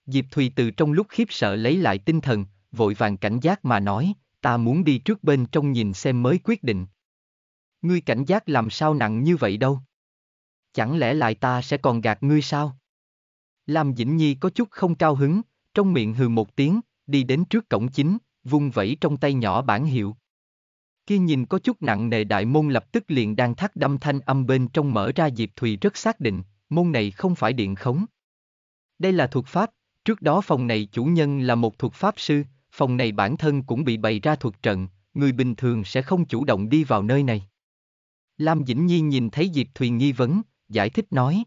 Diệp Thùy từ trong lúc khiếp sợ lấy lại tinh thần, vội vàng cảnh giác mà nói, ta muốn đi trước bên trong nhìn xem mới quyết định. Ngươi cảnh giác làm sao nặng như vậy đâu? Chẳng lẽ lại ta sẽ còn gạt ngươi sao? Lam Dĩnh Nhi có chút không cao hứng, trong miệng hừ một tiếng, đi đến trước cổng chính, vung vẩy trong tay nhỏ bản hiệu. Khi nhìn có chút nặng nề đại môn lập tức liền đang thắt đâm thanh âm bên trong mở ra Diệp Thùy rất xác định, môn này không phải điện khống. Đây là thuật pháp, trước đó phòng này chủ nhân là một thuật pháp sư, phòng này bản thân cũng bị bày ra thuật trận, người bình thường sẽ không chủ động đi vào nơi này. Lam Dĩnh Nhi nhìn thấy Diệp Thùy nghi vấn, giải thích nói.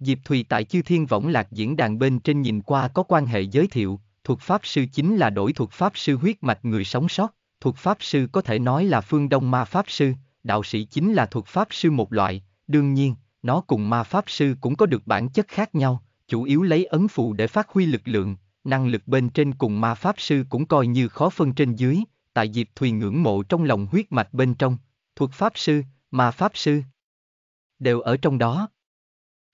Diệp Thùy tại Chư Thiên Võng Lạc diễn đàn bên trên nhìn qua có quan hệ giới thiệu, thuật pháp sư chính là đổi thuật pháp sư huyết mạch người sống sót thuật pháp sư có thể nói là phương đông ma pháp sư, đạo sĩ chính là thuật pháp sư một loại, đương nhiên, nó cùng ma pháp sư cũng có được bản chất khác nhau, chủ yếu lấy ấn phù để phát huy lực lượng, năng lực bên trên cùng ma pháp sư cũng coi như khó phân trên dưới, tại Diệp Thùy ngưỡng mộ trong lòng huyết mạch bên trong, thuật pháp sư, ma pháp sư, đều ở trong đó.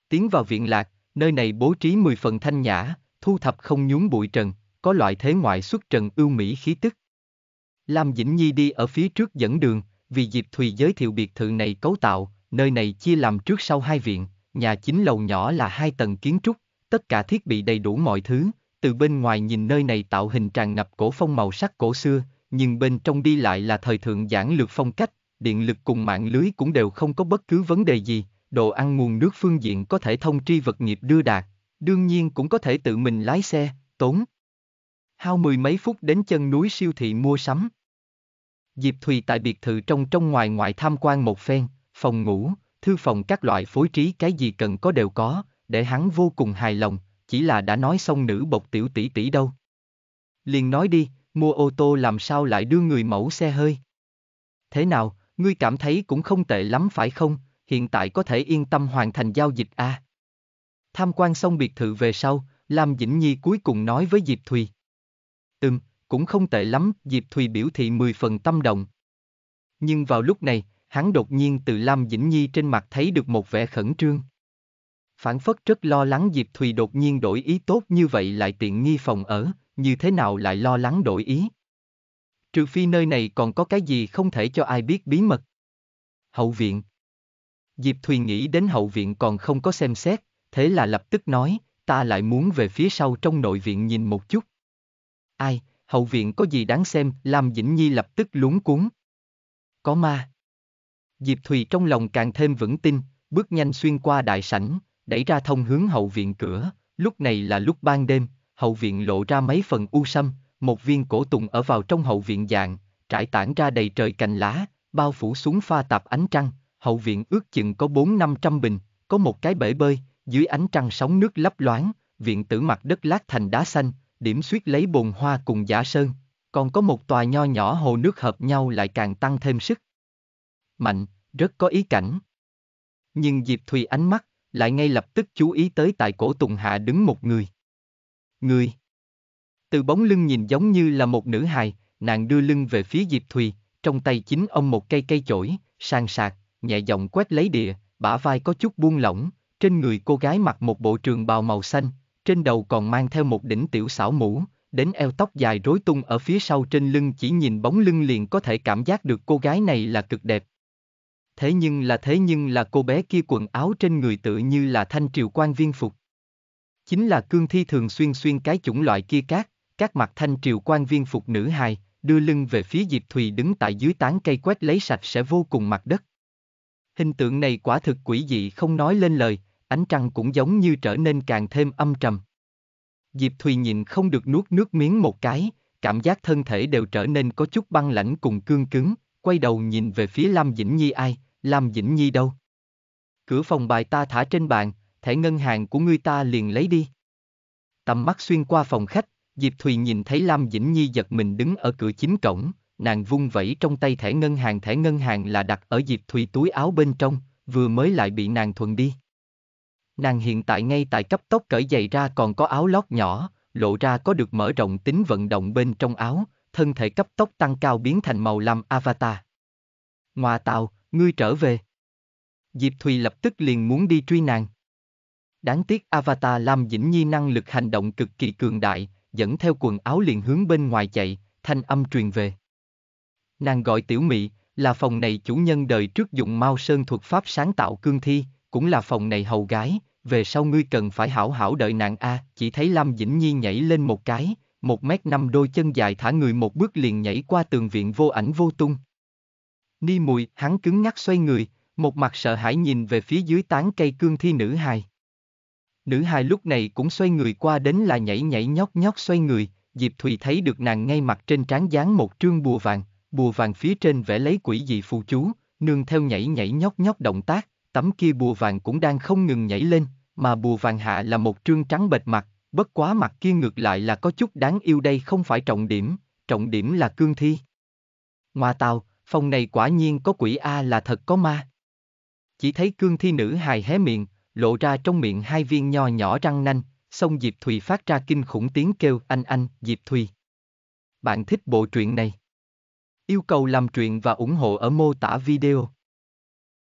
Tiến vào viện lạc, nơi này bố trí mười phần thanh nhã, thu thập không nhún bụi trần, có loại thế ngoại xuất trần ưu mỹ khí tức. Lam Dĩnh Nhi đi ở phía trước dẫn đường, vì Diệp Thùy giới thiệu biệt thự này cấu tạo, nơi này chia làm trước sau hai viện, nhà chính lầu nhỏ là hai tầng kiến trúc, tất cả thiết bị đầy đủ mọi thứ, từ bên ngoài nhìn nơi này tạo hình tràn ngập cổ phong màu sắc cổ xưa, nhưng bên trong đi lại là thời thượng giản lược phong cách, điện lực cùng mạng lưới cũng đều không có bất cứ vấn đề gì, đồ ăn nguồn nước phương diện có thể thông tri vật nghiệp đưa đạt, đương nhiên cũng có thể tự mình lái xe, tốn. Hao mười mấy phút đến chân núi siêu thị mua sắm, Diệp Thùy tại biệt thự trong trong ngoài ngoại tham quan một phen, phòng ngủ, thư phòng các loại phối trí cái gì cần có đều có, để hắn vô cùng hài lòng, chỉ là đã nói xong nữ bộc tiểu tỷ tỷ đâu. Liền nói đi, mua ô tô làm sao lại đưa người mẫu xe hơi. Thế nào, ngươi cảm thấy cũng không tệ lắm phải không, hiện tại có thể yên tâm hoàn thành giao dịch a. À? Tham quan xong biệt thự về sau, Lam Dĩnh Nhi cuối cùng nói với Diệp Thùy. Ừm, cũng không tệ lắm, Diệp Thùy biểu thị mười phần tâm động. Nhưng vào lúc này, hắn đột nhiên từ Lam Dĩnh Nhi trên mặt thấy được một vẻ khẩn trương. Phản phất rất lo lắng Diệp Thùy đột nhiên đổi ý tốt như vậy lại tiện nghi phòng ở, như thế nào lại lo lắng đổi ý. Trừ phi nơi này còn có cái gì không thể cho ai biết bí mật. Hậu viện Diệp Thùy nghĩ đến hậu viện còn không có xem xét, thế là lập tức nói, ta lại muốn về phía sau trong nội viện nhìn một chút. Ai, hậu viện có gì đáng xem, Lam Dĩnh Nhi lập tức lúng cuốn. Có ma. Diệp Thùy trong lòng càng thêm vững tin, bước nhanh xuyên qua đại sảnh, đẩy ra thông hướng hậu viện cửa, lúc này là lúc ban đêm, hậu viện lộ ra mấy phần u sâm, một viên cổ tùng ở vào trong hậu viện dạng, trải tản ra đầy trời cành lá, bao phủ xuống pha tạp ánh trăng, hậu viện ước chừng có bốn năm trăm bình, có một cái bể bơi, dưới ánh trăng sóng nước lấp loáng, viện tử mặt đất lát thành đá xanh, điểm suýt lấy bồn hoa cùng giả sơn, còn có một tòa nho nhỏ hồ nước hợp nhau lại càng tăng thêm sức. Mạnh, rất có ý cảnh. Nhưng Diệp Thùy ánh mắt, lại ngay lập tức chú ý tới tại cổ Tùng Hạ đứng một người. Người. Từ bóng lưng nhìn giống như là một nữ hài, nàng đưa lưng về phía Diệp Thùy, trong tay chính ông một cây cây chổi, sang sạc, nhẹ giọng quét lấy địa, bả vai có chút buông lỏng, trên người cô gái mặc một bộ trường bào màu xanh, trên đầu còn mang theo một đỉnh tiểu xảo mũ, đến eo tóc dài rối tung ở phía sau trên lưng chỉ nhìn bóng lưng liền có thể cảm giác được cô gái này là cực đẹp. Thế nhưng là thế nhưng là cô bé kia quần áo trên người tự như là thanh triều quan viên phục. Chính là cương thi thường xuyên xuyên cái chủng loại kia cát, các mặt thanh triều quan viên phục nữ hài, đưa lưng về phía Diệp Thùy đứng tại dưới tán cây quét lấy sạch sẽ vô cùng mặt đất. Hình tượng này quả thực quỷ dị không nói lên lời, ánh trăng cũng giống như trở nên càng thêm âm trầm. Diệp Thùy nhìn không được nuốt nước miếng một cái, cảm giác thân thể đều trở nên có chút băng lãnh cùng cương cứng, quay đầu nhìn về phía Lam Dĩnh Nhi ai, Lam Dĩnh Nhi đâu? Cửa phòng bài ta thả trên bàn, thẻ ngân hàng của ngươi ta liền lấy đi. Tầm mắt xuyên qua phòng khách, Diệp Thùy nhìn thấy Lam Dĩnh Nhi giật mình đứng ở cửa chính cổng, nàng vung vẩy trong tay thẻ ngân hàng thẻ ngân hàng là đặt ở Diệp Thùy túi áo bên trong, vừa mới lại bị nàng thuần đi. Nàng hiện tại ngay tại cấp tốc cởi giày ra còn có áo lót nhỏ, lộ ra có được mở rộng tính vận động bên trong áo, thân thể cấp tốc tăng cao biến thành màu lam avatar. Ngoà tạo, ngươi trở về. Diệp Thùy lập tức liền muốn đi truy nàng. Đáng tiếc Avatar Lam Dĩnh Nhi năng lực hành động cực kỳ cường đại, dẫn theo quần áo liền hướng bên ngoài chạy, thanh âm truyền về. Nàng gọi Tiểu Mị, là phòng này chủ nhân đời trước dụng Mao Sơn thuật pháp sáng tạo cương thi, cũng là phòng này hầu gái, về sau ngươi cần phải hảo hảo đợi nàng a, à, chỉ thấy lâm Dĩnh Nhi nhảy lên một cái, một mét năm đôi chân dài thả người một bước liền nhảy qua tường viện vô ảnh vô tung. Ni mùi, hắn cứng ngắc xoay người, một mặt sợ hãi nhìn về phía dưới tán cây cương thi nữ hài. Nữ hài lúc này cũng xoay người qua đến là nhảy nhảy nhót nhót xoay người, Diệp Thùy thấy được nàng ngay mặt trên trán dán một trương bùa vàng, bùa vàng phía trên vẽ lấy quỷ dị phù chú, nương theo nhảy nhảy nhót nhót động tác, tấm kia bùa vàng cũng đang không ngừng nhảy lên, mà bùa vàng hạ là một trương trắng bệt mặt, bất quá mặt kia ngược lại là có chút đáng yêu đây không phải trọng điểm, trọng điểm là cương thi. Ngoà tàu, phòng này quả nhiên có quỷ A là thật có ma. Chỉ thấy cương thi nữ hài hé miệng, lộ ra trong miệng hai viên nho nhỏ răng nanh, xong Diệp Thùy phát ra kinh khủng tiếng kêu anh anh, Diệp Thùy. Bạn thích bộ truyện này? Yêu cầu làm truyện và ủng hộ ở mô tả video.